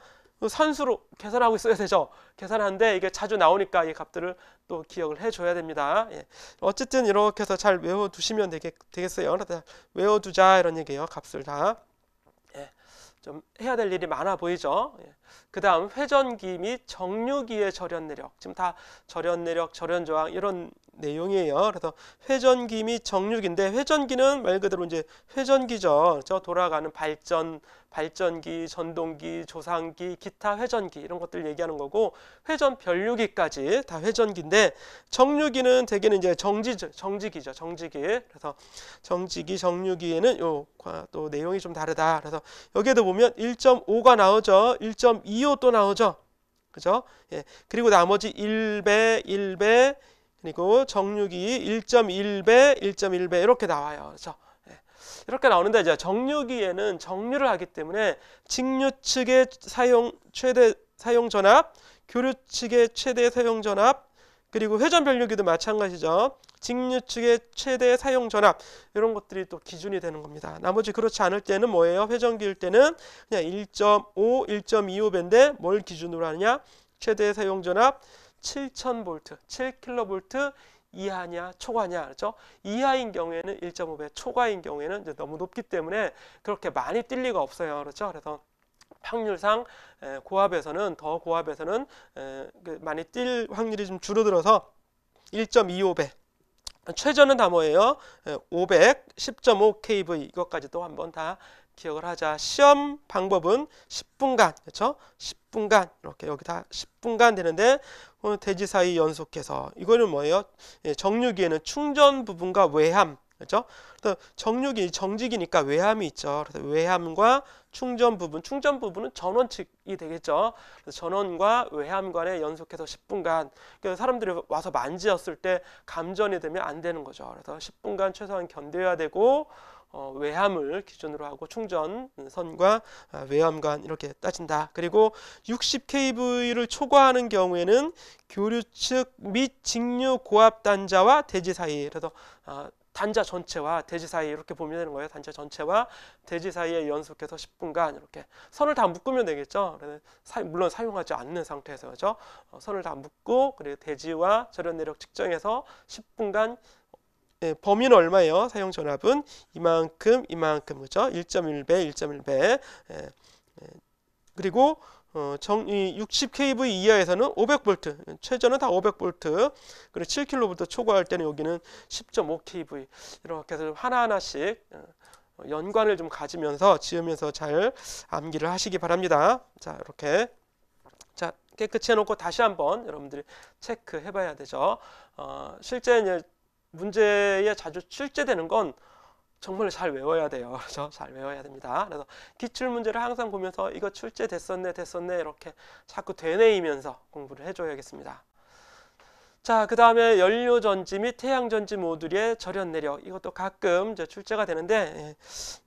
산수로 계산하고 있어야 되죠. 계산하는데 이게 자주 나오니까 이 값들을 또 기억을 해줘야 됩니다. 예. 어쨌든 이렇게 해서 잘 외워두시면 되겠, 되겠어요. 외워두자 이런 얘기예요. 값을 다. 예. 좀 해야 될 일이 많아 보이죠. 예. 그 다음 회전기 및 정류기의 절연 내력. 지금 다 절연 내력, 절연 저항 이런 내용이에요. 그래서 회전기 및 정류기인데 회전기는 말 그대로 이제 회전기죠. 저 돌아가는 발전, 발전기, 전동기, 조상기, 기타 회전기 이런 것들 얘기하는 거고 회전 변류기까지 다 회전기인데 정류기는 대개는 이제 정지 정지기죠. 정지기. 그래서 정지기, 정류기에는 요또 내용이 좀 다르다. 그래서 여기에도 보면 1.5가 나오죠. 1.25도 나오죠. 그죠? 예. 그리고 나머지 1배, 1배, 그리고 정육이 1.1배, 1.1배 이렇게 나와요. 그렇죠? 이렇게 나오는데 이제 정류기에는 정류를 하기 때문에 직류 측의 사용 최대 사용 전압, 교류 측의 최대 사용 전압, 그리고 회전 변류기도 마찬가지죠. 직류 측의 최대 사용 전압 이런 것들이 또 기준이 되는 겁니다. 나머지 그렇지 않을 때는 뭐예요? 회전기일 때는 그냥 1.5, 1 2 5밴인데뭘 기준으로 하느냐? 최대 사용 전압, 7,000V, 7볼트 이하냐 초과냐 그렇죠? 이하인 경우에는 1.5배, 초과인 경우에는 이제 너무 높기 때문에 그렇게 많이 뛸 리가 없어요. 그렇죠? 그래서 확률상 고압에서는 더 고압에서는 그 많이 뛸 확률이 좀 줄어들어서 1.25배 최저는 다 뭐예요? 500, 10.5 kV 이것까지도 한번 다 기억을 하자. 시험 방법은 10분간, 그렇죠? 10분간 이렇게 여기 다 10분간 되는데 오늘 대지 사이 연속해서 이거는 뭐예요? 예, 정류기에는 충전 부분과 외함, 그렇죠? 또 정류기 정직이니까 외함이 있죠. 그래서 외함과 충전 부분, 충전 부분은 전원측이 되겠죠. 그래서 전원과 외함 간에 연속해서 10분간 그래서 사람들이 와서 만지었을 때 감전이 되면 안 되는 거죠. 그래서 10분간 최소한 견뎌야 되고 어, 외함을 기준으로 하고 충전선과 아, 외함관 이렇게 따진다. 그리고 60kV를 초과하는 경우에는 교류 측및 직류 고압 단자와 대지 사이 그래서 어, 단자 전체와 대지 사이 이렇게 보면 되는 거예요. 단자 전체와 대지 사이에 연속해서 10분간 이렇게 선을 다 묶으면 되겠죠. 물론 사용하지 않는 상태에서 그죠. 어, 선을 다 묶고 그리고 대지와 절연 내력 측정해서 10분간 예, 범위는 얼마예요? 사용 전압은 이만큼 이만큼 그죠? 1.1배 1.1배 예, 예, 그리고 어, 60kV 이하에서는 500V, 최저는 다 500V, 그리고 7kV 초과할 때는 여기는 10.5kV 이렇게 해서 하나하나씩 어, 연관을 좀 가지면서 지으면서 잘 암기를 하시기 바랍니다. 자 이렇게 자 깨끗이 해놓고 다시 한번 여러분들이 체크해봐야 되죠. 어, 실제 이제 문제에 자주 출제되는 건 정말 잘 외워야 돼요. 그렇죠? 잘 외워야 됩니다. 그래서 기출 문제를 항상 보면서 이거 출제됐었네, 됐었네 이렇게 자꾸 되뇌이면서 공부를 해줘야겠습니다. 자, 그 다음에 연료전지 및 태양전지 모듈의 절연내력 이것도 가끔 이제 출제가 되는데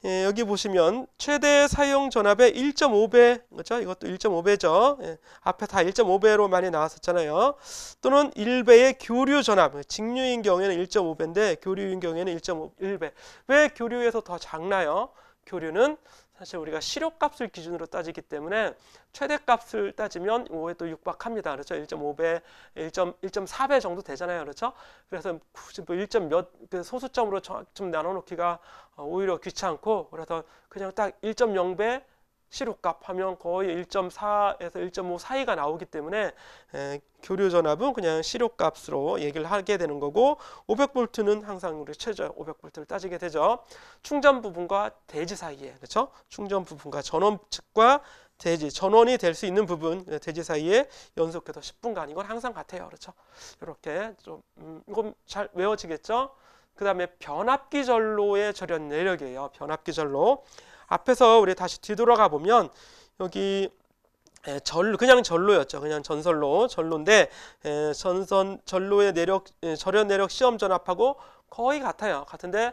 예, 예 여기 보시면 최대 사용 전압의 1.5배 그렇죠? 이것도 1.5배죠. 예, 앞에 다 1.5배로 많이 나왔었잖아요. 또는 1배의 교류 전압 직류인 경우에는 1.5배인데 교류인 경우에는 1.1배 왜 교류에서 더 작나요? 교류는 사실 우리가 시료값을 기준으로 따지기 때문에 최대값을 따지면 5에 또 육박합니다. 그렇죠? 1.5배, 1.4배 정도 되잖아요. 그렇죠? 그래서 굳이 뭐 1.몇 그 소수점으로 좀 나눠놓기가 어, 오히려 귀찮고 그래서 그냥 딱 1.0배 시루값 하면 거의 1.4에서 1.5 사이가 나오기 때문에 에, 교류 전압은 그냥 시료값으로 얘기를 하게 되는 거고 500볼트는 항상 우리 최저 500볼트를 따지게 되죠. 충전 부분과 대지 사이에 그렇죠? 충전 부분과 전원 측과 대지 전원이 될 수 있는 부분 네, 대지 사이에 연속해서 10분간 이건 항상 같아요. 그렇죠? 이렇게 좀 음, 이건 잘 외워지겠죠? 그 다음에 변압기절로의 절연 내력이에요. 변압기절로 앞에서 우리 다시 뒤돌아가 보면 여기 예, 절 그냥 전로였죠. 그냥 전설로 전로인데 예, 전선 전로의 내력 예, 절연 내력 시험 전압하고 거의 같아요. 같은데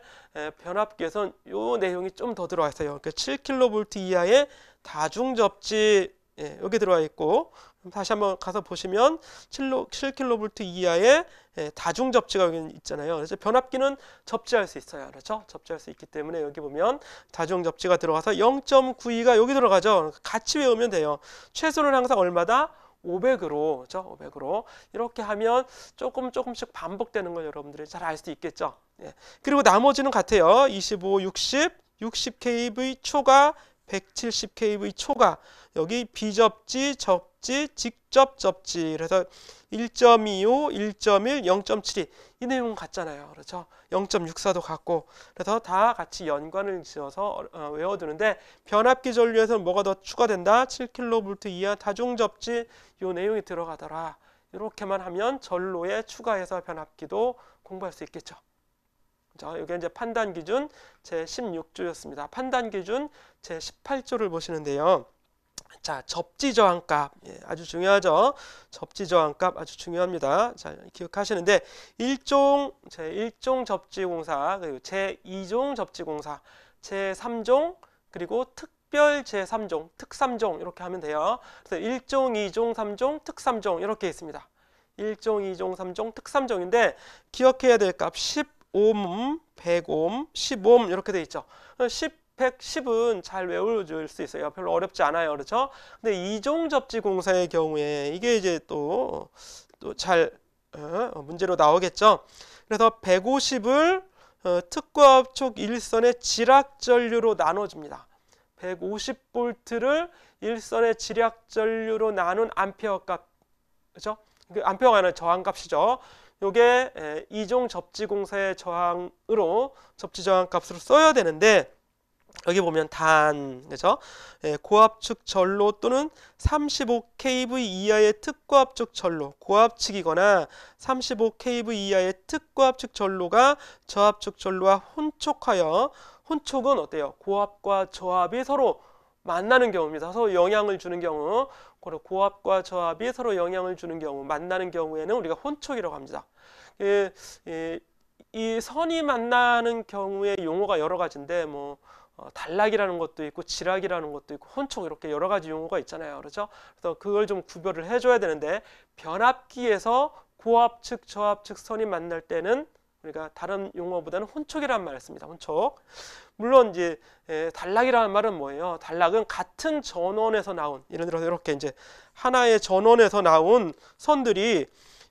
변압기에선 요 내용이 좀 더들어와 있어요. 그러니까 7kV 이하의 다중 접지 예, 여기 들어와 있고 다시 한번 가서 보시면 7로, 7kV 이하의 예, 다중 접지가 여기 있잖아요. 그래서 변압기는 접지할 수 있어요. 그렇죠? 접지할 수 있기 때문에 여기 보면 다중 접지가 들어가서 0.92가 여기 들어가죠. 그러니까 같이 외우면 돼요. 최소는 항상 얼마다? 500으로 그죠? 500으로 이렇게 하면 조금 조금씩 반복되는 걸 여러분들이 잘 알 수 있겠죠. 예. 그리고 나머지는 같아요. 25, 60, 60kV 초과, 170kV 초과 여기 비접지, 접지, 직접 접지. 그래서 1.25, 1.1, 0.72 이 내용은 같잖아요. 그렇죠? 0.64도 같고 그래서 다 같이 연관을 지어서 어, 외워두는데 변압기 전류에서는 뭐가 더 추가된다? 7kV 이하 다중 접지 요 내용이 들어가더라. 이렇게만 하면 전로에 추가해서 변압기도 공부할 수 있겠죠. 자, 그렇죠? 이게 이제 판단 기준 제 16조였습니다. 판단 기준 제 18조를 보시는데요. 자, 접지 저항값 예, 아주 중요하죠. 접지 저항값 아주 중요합니다. 자, 기억하시는데 일종 제 1종 접지 공사 그리고 제 2종 접지 공사 제 3종 그리고 특별 제 3종 특 3종 이렇게 하면 돼요. 그래서 1종, 2종, 3종, 특 3종 이렇게 있습니다. 1종, 2종, 3종, 특 3종인데 기억해야 될 값 10옴, 100옴, 10옴 이렇게 돼 있죠. 10 110은 잘 외워줄 수 있어요. 별로 어렵지 않아요. 그렇죠? 근데 이종 접지 공사의 경우에 이게 이제 또 또 잘 어, 어, 문제로 나오겠죠. 그래서 150을 어, 특구압촉 일선의 지략전류로 나눠줍니다. 150볼트를 일선의 지략전류로 나눈 암페어 값, 그죠? 렇그 암페어가 아 저항값이죠. 요게 이종 접지 공사의 저항으로 접지 저항 값으로 써야 되는데 여기 보면 단 그죠? 예, 고압축 전로 또는 35kV 이하의 특고압축 전로 고압축이거나 35kV 이하의 특고압축 전로가 저압축 전로와 혼촉하여 혼촉은 어때요? 고압과 저압이 서로 만나는 경우입니다. 서로 영향을 주는 경우 그리고 고압과 저압이 서로 영향을 주는 경우 만나는 경우에는 우리가 혼촉이라고 합니다. 예, 예, 이 선이 만나는 경우의 용어가 여러 가지인데 뭐 어, 단락이라는 것도 있고 지락이라는 것도 있고 혼총 이렇게 여러 가지 용어가 있잖아요. 그렇죠? 그래서 그걸 좀 구별을 해줘야 되는데 변압기에서 고압측 저압측 선이 만날 때는 우리가 다른 용어보다는 혼촉이라는 말을 씁니다. 혼촉. 물론 이제 에, 예, 단락이라는 말은 뭐예요? 단락은 같은 전원에서 나온 예를 들어서 이렇게 이제 하나의 전원에서 나온 선들이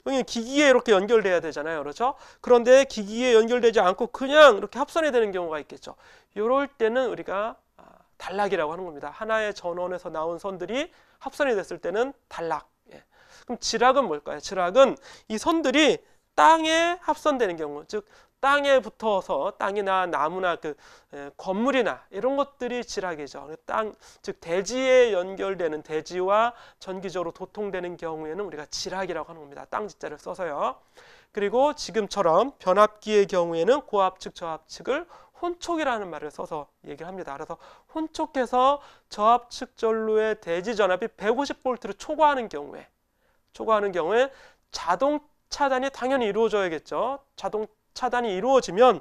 여 기기에 이렇게 연결돼야 되잖아요. 그렇죠? 그런데 기기에 연결되지 않고 그냥 이렇게 합선이 되는 경우가 있겠죠. 이럴 때는 우리가 아, 단락이라고 하는 겁니다. 하나의 전원에서 나온 선들이 합선이 됐을 때는 단락. 예. 그럼 지락은 뭘까요? 지락은 이 선들이 땅에 합선되는 경우, 즉 땅에 붙어서 땅이나 나무나 그 예, 건물이나 이런 것들이 지락이죠. 그 땅, 즉 대지에 연결되는 대지와 전기적으로 도통되는 경우에는 우리가 지락이라고 하는 겁니다. 땅 지자를 써서요. 그리고 지금처럼 변압기의 경우에는 고압측 저압측을 혼촉이라는 말을 써서 얘기를 합니다. 그래서 혼촉해서 저압 측전로의 대지 전압이 150볼트를 초과하는 경우에 초과하는 경우에 자동 차단이 당연히 이루어져야겠죠. 자동 차단이 이루어지면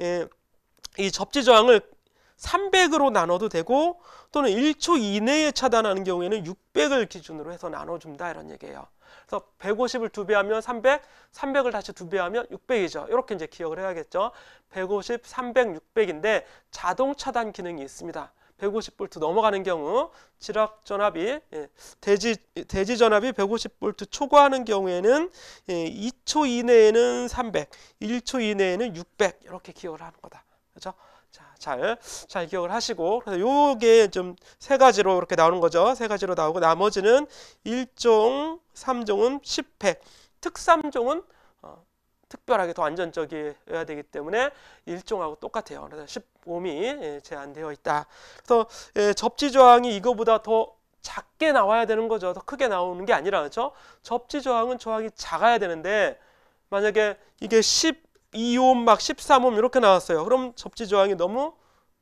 예, 이 접지 저항을 300으로 나눠도 되고 또는 1초 이내에 차단하는 경우에는 600을 기준으로 해서 나눠준다 이런 얘기예요. 그래서 150을 두배 하면 300, 300을 다시 두배 하면 600이죠. 이렇게 이제 기억을 해야겠죠. 150, 300, 600인데 자동 차단 기능이 있습니다. 150V 넘어가는 경우 지락 전압이 예, 대지 대지 전압이 150V 초과하는 경우에는 2초 예, 이내에는 300, 1초 이내에는 600 이렇게 기억을 하는 거다. 그렇죠? 잘, 잘 기억을 하시고 그래서 요게 좀 세 가지로 이렇게 나오는 거죠. 세 가지로 나오고 나머지는 1종, 3종은 10팩, 특3종은 어, 특별하게 더 안전적이어야 되기 때문에 1종하고 똑같아요. 그래서 15미 예, 제한되어 있다. 그래서 예, 접지 저항이 이거보다 더 작게 나와야 되는 거죠. 더 크게 나오는 게 아니라 그렇죠? 접지 저항은 저항이 작아야 되는데 만약에 이게 10 2옴 막 13옴 이렇게 나왔어요. 그럼 접지 저항이 너무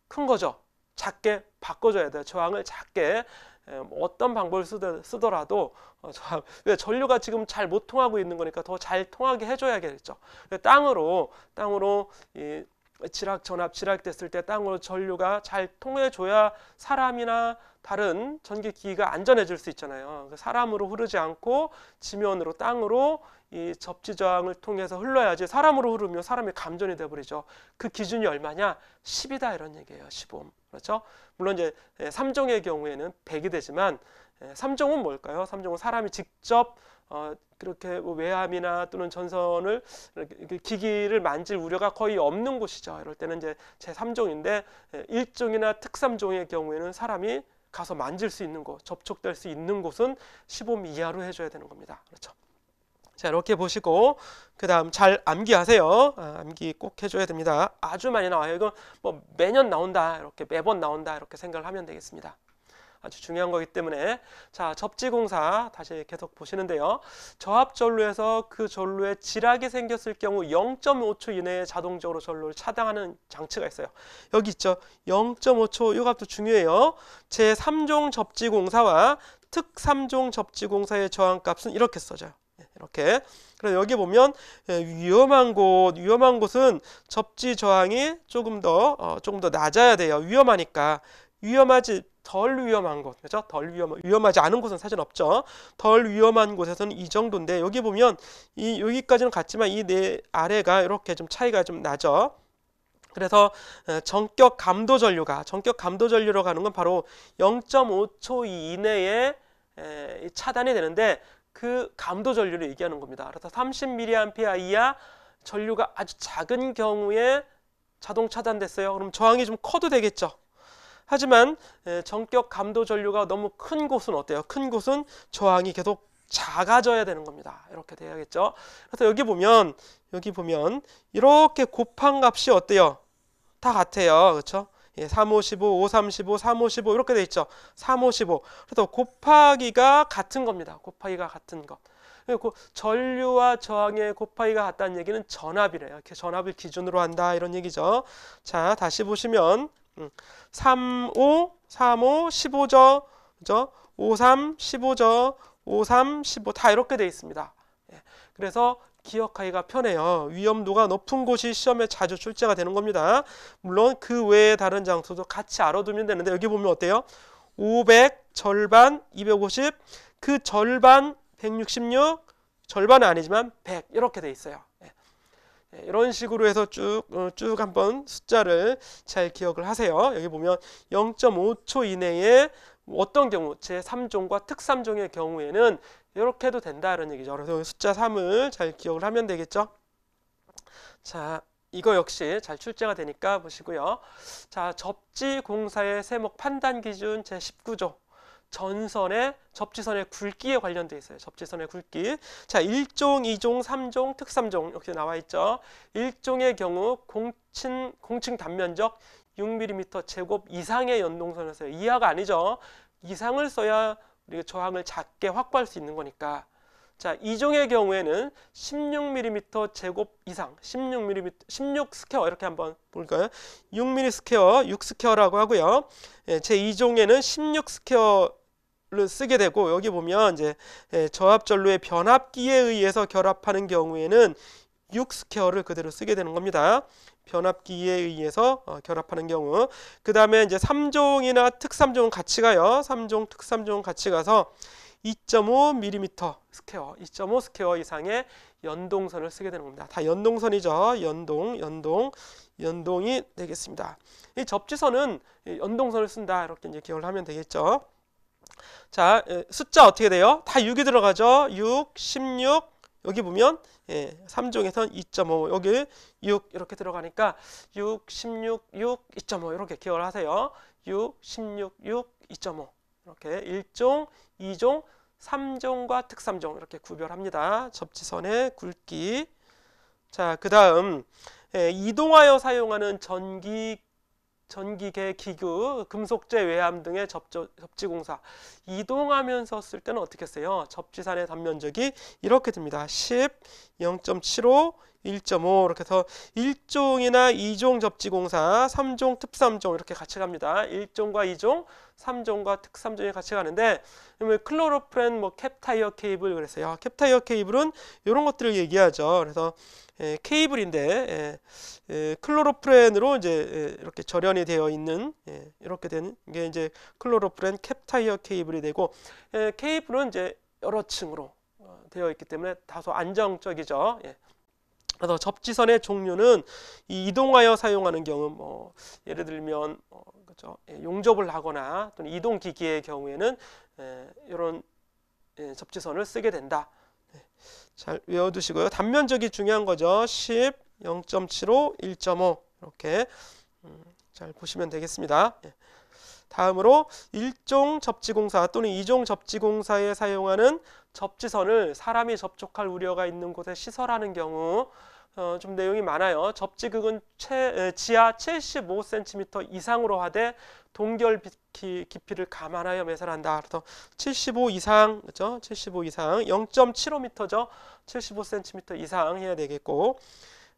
큰 거죠. 작게 바꿔줘야 돼요. 저항을 작게 예, 뭐 어떤 방법을 쓰더라도 어, 저항, 왜 전류가 지금 잘 못 통하고 있는 거니까 더 잘 통하게 해줘야겠죠. 땅으로 땅으로 이 지락 전압 지락됐을때 땅으로 전류가 잘 통해줘야 사람이나 다른 전기기기가 안전해질 수 있잖아요. 사람으로 흐르지 않고 지면으로 땅으로 이 접지 저항을 통해서 흘러야지 사람으로 흐르면 사람의 감전이 돼버리죠. 그 기준이 얼마냐? 10이다 이런 얘기예요. 10옴. 그렇죠? 물론 이제 3종의 예, 경우에는 100이 되지만 3종은 예, 뭘까요? 3종은 사람이 직접 어, 그렇게 뭐 외암이나 또는 전선을 기기를 만질 우려가 거의 없는 곳이죠. 이럴 때는 이제 제3종인데 1종이나 예, 특3종의 경우에는 사람이 가서 만질 수 있는 곳, 접촉될 수 있는 곳은 15mm 이하로 해줘야 되는 겁니다. 그렇죠. 자 이렇게 보시고 그 다음 잘 암기하세요. 아, 암기 꼭 해줘야 됩니다. 아주 많이 나와요. 이건 뭐 매년 나온다 이렇게 매번 나온다 이렇게 생각을 하면 되겠습니다. 아주 중요한 거기 때문에 자 접지공사 다시 계속 보시는데요. 저압절로에서그절로에 지락이 생겼을 경우 0.5초 이내에 자동적으로 절로를 차단하는 장치가 있어요. 여기 있죠. 0.5초 이 값도 중요해요. 제3종 접지공사와 특3종 접지공사의 저항값은 이렇게 써져요. 예, 이렇게 그래서 여기 보면 예, 위험한 곳 위험한 곳은 접지 저항이 조금 더 어, 조금 더 낮아야 돼요 위험하니까 위험하지 덜 위험한 곳, 그죠? 덜 위험, 위험하지 않은 곳은 사실 없죠. 덜 위험한 곳에서는 이 정도인데, 여기 보면, 이, 여기까지는 같지만 이내 네 아래가 이렇게 좀 차이가 좀 나죠. 그래서 어, 정격 감도 전류가, 정격 감도 전류로 가는 건 바로 0.5초 이내에 차단이 되는데, 그 감도 전류를 얘기하는 겁니다. 그래서 30mA 이하 전류가 아주 작은 경우에 자동 차단됐어요. 그럼 저항이 좀 커도 되겠죠. 하지만 전격 감도 전류가 너무 큰 곳은 어때요? 큰 곳은 저항이 계속 작아져야 되는 겁니다. 이렇게 돼야겠죠. 그래서 여기 보면 여기 보면 이렇게 곱한 값이 어때요? 다 같아요. 그렇죠? 예, 355, 535, 355 이렇게 돼 있죠. 355. 그래서 곱하기가 같은 겁니다. 곱하기가 같은 것. 그리고 전류와 저항의 곱하기가 같다는 얘기는 전압이래요. 이렇게 전압을 기준으로 한다 이런 얘기죠. 자, 다시 보시면 3, 5, 3, 5, 15저, 그죠? 5, 3, 15저, 5, 3, 15 다 이렇게 돼 있습니다. 예. 그래서 기억하기가 편해요. 위험도가 높은 곳이 시험에 자주 출제가 되는 겁니다. 물론 그 외에 다른 장소도 같이 알아두면 되는데 여기 보면 어때요? 500, 절반, 250, 그 절반, 166, 절반은 아니지만 100 이렇게 돼 있어요. 네, 이런 식으로 해서 쭉쭉 어, 쭉 한번 숫자를 잘 기억을 하세요. 여기 보면 0.5초 이내에 어떤 경우 제3종과 특3종의 경우에는 이렇게 해도 된다는 얘기죠. 그래서 숫자 3을 잘 기억을 하면 되겠죠. 자, 이거 역시 잘 출제가 되니까 보시고요. 자, 접지 공사의 세목 판단 기준 제19조 전선의 접지선의 굵기에 관련돼 있어요. 접지선의 굵기. 자, 1종, 2종, 3종, 특3종 이렇게 나와 있죠. 1종의 경우 공층 공층 단면적 6mm 제곱 이상의 연동선에서 이하가 아니죠. 이상을 써야 우리가 저항을 작게 확보할 수 있는 거니까. 자, 이종의 경우에는 16mm 제곱 이상, 16mm, 16 스퀘어 이렇게 한번 볼까요? 6mm 스퀘어, 6 스퀘어라고 하고요. 예, 제 2종에는 16 스퀘어를 쓰게 되고 여기 보면 이제 예, 저압전류의 변압기에 의해서 결합하는 경우에는 6 스퀘어를 그대로 쓰게 되는 겁니다. 변압기에 의해서 어, 결합하는 경우 그 다음에 이제 3종이나 특3종 같이 가요. 3종, 특3종 같이 가서 2.5mm 스퀘어, 2.5 스퀘어 이상의 연동선을 쓰게 되는 겁니다. 다 연동선이죠. 연동, 연동, 연동이 되겠습니다. 이 접지선은 연동선을 쓴다 이렇게 이제 기억을 하면 되겠죠. 자, 숫자 어떻게 돼요? 다 6이 들어가죠. 6, 16, 여기 보면 예, 3종에선 2.5 여기 6 이렇게 들어가니까 6, 16, 6, 2.5 이렇게 기억을 하세요. 6, 16, 6, 2.5 이렇게 1종, 2종, 3종과 특삼종 이렇게 구별합니다. 접지선의 굵기. 자, 그 다음 예, 이동하여 사용하는 전기 전기계 기구, 금속재 외암 등의 접조, 접지공사 이동하면서 쓸 때는 어떻게 써요? 접지선의 단면적이 이렇게 됩니다. 10, 0.75, 1.5 이렇게 해서 1종이나 2종 접지공사, 3종 특삼종 이렇게 같이 갑니다. 1종과 2종, 3종과 특삼종이 같이 가는데 클로로프렌, 뭐 캡타이어 케이블 그랬어요. 캡타이어 케이블은 이런 것들을 얘기하죠. 그래서 에, 예, 케이블인데 에, 예, 에, 예, 클로로프렌으로 이제 이렇게 절연이 되어 있는 이렇게 된게 이제 클로로프렌 캡타이어 케이블이 되고 케이블은 이제 여러 층으로 어, 되어 있기 때문에 다소 안정적이죠. 예. 그래서 접지선의 종류는 이 이동하여 사용하는 경우 뭐 예를 들면 어, 그죠 예, 용접을 하거나 또는 이동 기기의 경우에는 에, 예, 이런 예, 접지선을 쓰게 된다. 네. 잘 외워두시고요. 단면적이 중요한 거죠. 10, 0.75, 1.5 이렇게 음, 잘 보시면 되겠습니다. 예. 다음으로 일종 접지공사 또는 이종 접지공사에 사용하는 접지선을 사람이 접촉할 우려가 있는 곳에 시설하는 경우 어, 좀 내용이 많아요. 접지극은 최, 지하 75cm 이상으로 하되 동결 깊이, 깊이를 감안하여 매설한다. 그래서 75 이상, 그죠? 75 이상, 0.75m죠? 75cm 이상 해야 되겠고.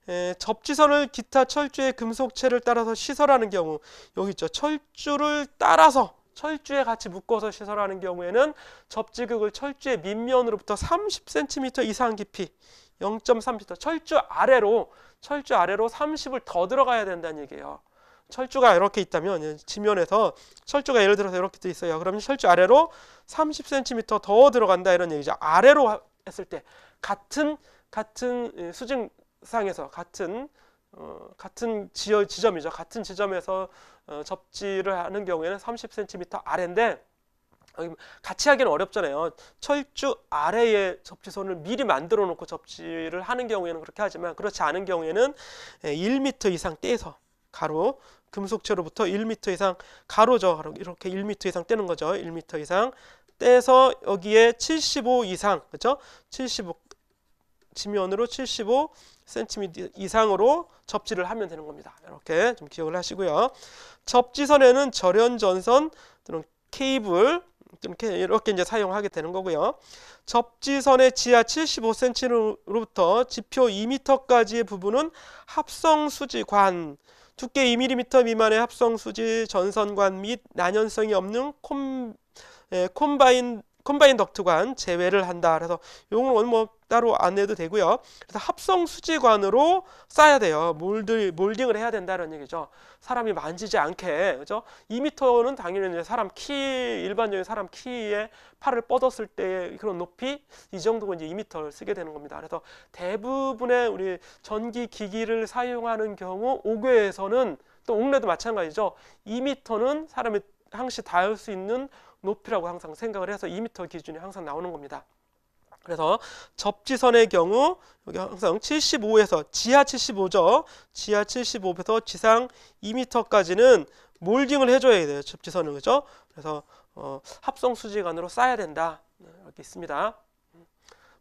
에, 접지선을 기타 철주의 금속체를 따라서 시설하는 경우 여기 있죠. 철주를 따라서 철주에 같이 묶어서 시설하는 경우에는 접지극을 철주의 밑면으로부터 30cm 이상 깊이 0.3m 철주 아래로 철주 아래로 30을 더 들어가야 된다는 얘기예요. 철주가 이렇게 있다면 예, 지면에서 철주가 예를 들어서 이렇게 돼 있어요. 그러면 철주 아래로 30cm 더 들어간다 이런 얘기죠. 아래로 했을 때 같은 같은 예, 수직 상에서 같은 어, 같은 지어, 지점이죠. 같은 지점에서 어, 접지를 하는 경우에는 30cm 아래인데 같이 하기는 어렵잖아요. 철주 아래에 접지선을 미리 만들어 놓고 접지를 하는 경우에는 그렇게 하지만 그렇지 않은 경우에는 1m 예, 이상 떼서 가로 금속체로부터 1m 이상 가로죠. 이렇게 1m 이상 떼는 거죠. 1m 이상 떼서 여기에 75 이상 그렇죠? 75 지면으로 75 cm 이상으로 접지를 하면 되는 겁니다. 이렇게 좀 기억을 하시고요. 접지선에는 절연 전선 또는 케이블 이렇게 이렇게 이제 사용하게 되는 거고요. 접지선의 지하 75cm로부터 지표 2m까지의 부분은 합성 수지관 두께 2mm 미만의 합성 수지 전선관 및 난연성이 없는 콤 예, 콤바인 콤바인 덕트관 제외를 한다. 그래서 이건 뭐 따로 안 해도 되고요. 그래서 합성 수지관으로 쌓아야 돼요. 몰들 몰딩을 해야 된다는 얘기죠. 사람이 만지지 않게 그죠? 2m는 당연히 이제 사람 키 일반적인 사람 키에 팔을 뻗었을 때의 그런 높이 이 정도가 이제 2m를 쓰게 되는 겁니다. 그래서 대부분의 우리 전기 기기를 사용하는 경우 옥외에서는 또 옥내도 마찬가지죠. 2m는 사람이 항시 닿을 수 있는 높이라고 항상 생각을 해서 2m 기준이 항상 나오는 겁니다. 그래서 접지선의 경우 여기 항상 75에서 지하 75죠. 지하 75에서 지상 2m까지는 몰딩을 해줘야 돼요. 접지선은 그죠? 그래서 어, 합성 수지관으로 쌓아야 된다. 네, 이렇게 있습니다.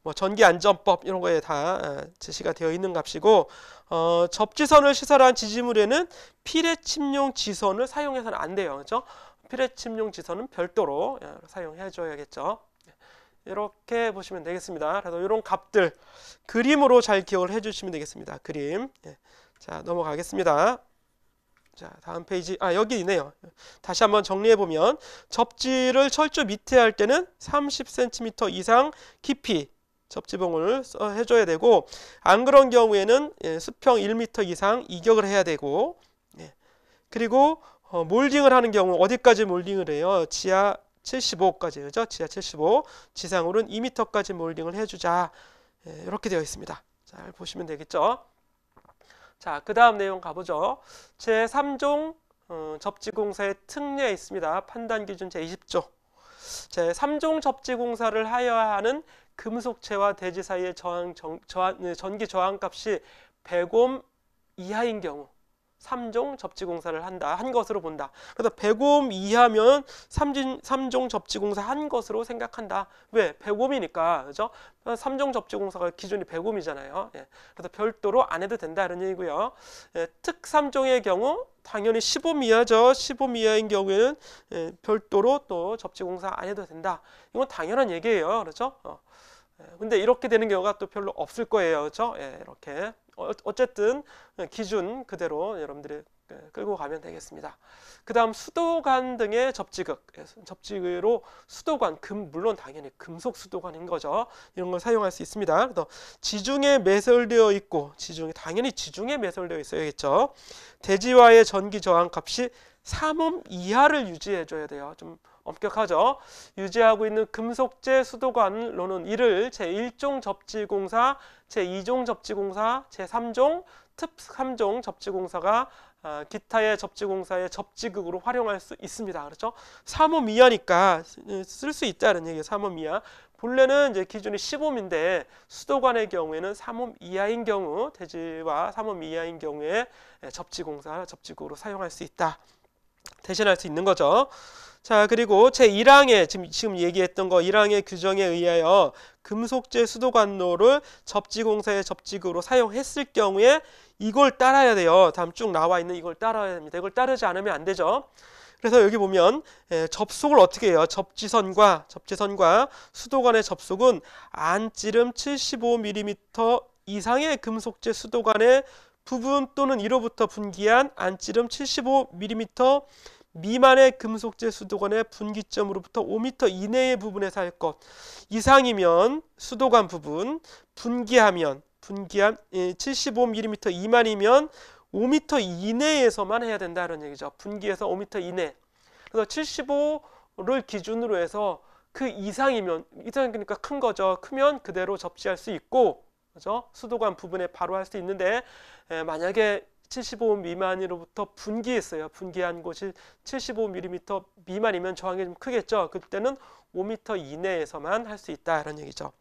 뭐 전기 안전법 이런 거에 다 제시가 되어 있는 값이고 어, 접지선을 시설한 지지물에는 피레 침용 지선을 사용해서는 안 돼요. 그렇죠? 피레 침용 지선은 별도로 예, 사용해 줘야겠죠. 이렇게 보시면 되겠습니다. 그래서 이런 값들 그림으로 잘 기억을 해주시면 되겠습니다. 그림. 예. 자 넘어가겠습니다. 자 다음 페이지 아 여기 있네요. 다시 한번 정리해 보면 접지를 철조 밑에 할 때는 30cm 이상 깊이 접지봉을 해줘야 되고 안 그런 경우에는 예, 수평 1m 이상 이격을 해야 되고 예. 그리고 어, 몰딩을 하는 경우 어디까지 몰딩을 해요? 지하 75까지 그죠? 지하 75, 지상으로는 2m까지 몰딩을 해주자 예, 이렇게 되어 있습니다. 잘 보시면 되겠죠. 자, 그 다음 내용 가보죠. 제3종 어, 접지공사의 특례에 있습니다. 판단기준 제20조 제3종 접지공사를 하여야 하는 금속체와 대지 사이의 저항, 정, 저항, 네, 전기 저항값이 100옴 이하인 경우 3종 접지공사를 한다 한 것으로 본다. 그래서 100옴 이하면 3진, 3종 접지공사 한 것으로 생각한다. 왜? 100옴이니까 그죠? 3종 접지공사가 기준이 100옴이잖아요. 예. 그래서 별도로 안 해도 된다 이런 얘기고요. 예, 특 3종의 경우 당연히 15 이하죠. 15 이하인 경우에는 예, 별도로 또 접지공사 안 해도 된다. 이건 당연한 얘기예요. 그렇죠? 어. 예, 근데 이렇게 되는 경우가 또 별로 없을 거예요. 그렇죠? 예. 이렇게. 어, 어쨌든 기준 그대로 여러분들이 끌고 가면 되겠습니다. 그 다음 수도관 등의 접지극, 접지로 수도관, 금, 물론 당연히 금속 수도관인 거죠. 이런 걸 사용할 수 있습니다. 그래서 지중에 매설되어 있고, 지중에, 당연히 지중에 매설되어 있어야겠죠. 대지와의 전기 저항 값이 3옴 이하를 유지해줘야 돼요. 좀 엄격하죠. 유지하고 있는 금속재 수도관로는 이를 제1종 접지공사, 제2종 접지공사, 제3종, 특3종 접지공사가 아, 기타의 접지공사의 접지극으로 활용할 수 있습니다. 그렇죠? 3호 미하니까쓸 수 있다는 얘기예요. 3호 미하 본래는 이제 기준이 10옴인데 수도관의 경우에는 3옴 이하인 경우 대지와 3옴 이하인 경우에 접지공사, 접지극으로 사용할 수 있다. 대신할 수 있는 거죠. 자, 그리고 제 1항에 지금, 지금 얘기했던 거 1항의 규정에 의하여 금속재 수도관로를 접지공사의 접지구로 사용했을 경우에 이걸 따라야 돼요. 다음 쭉 나와 있는 이걸 따라야 됩니다. 이걸 따르지 않으면 안 되죠. 그래서 여기 보면 예, 접속을 어떻게 해요? 접지선과 접지선과 수도관의 접속은 안찌름 75mm 이상의 금속재 수도관의 부분 또는 이로부터 분기한 안찌름 75mm 미만의 금속질 수도관의 분기점으로부터 5m 이내의 부분에 살것 이상이면 수도관 부분 분기하면 분기함 75mm 미만이면 5m 이내에서만 해야 된다는 얘기죠. 분기에서 5m 이내. 그래서 75를 기준으로 해서 그 이상이면 이상 그러니까 큰 거죠. 크면 그대로 접지할 수 있고 그죠? 수도관 부분에 바로 할 수 있는데 에, 예, 만약에 75 미만으로부터 분기했어요. 분기한 곳이 75mm 미만이면 저항이 좀 크겠죠. 그때는 5m 이내에서만 할 수있다 이런 얘기죠.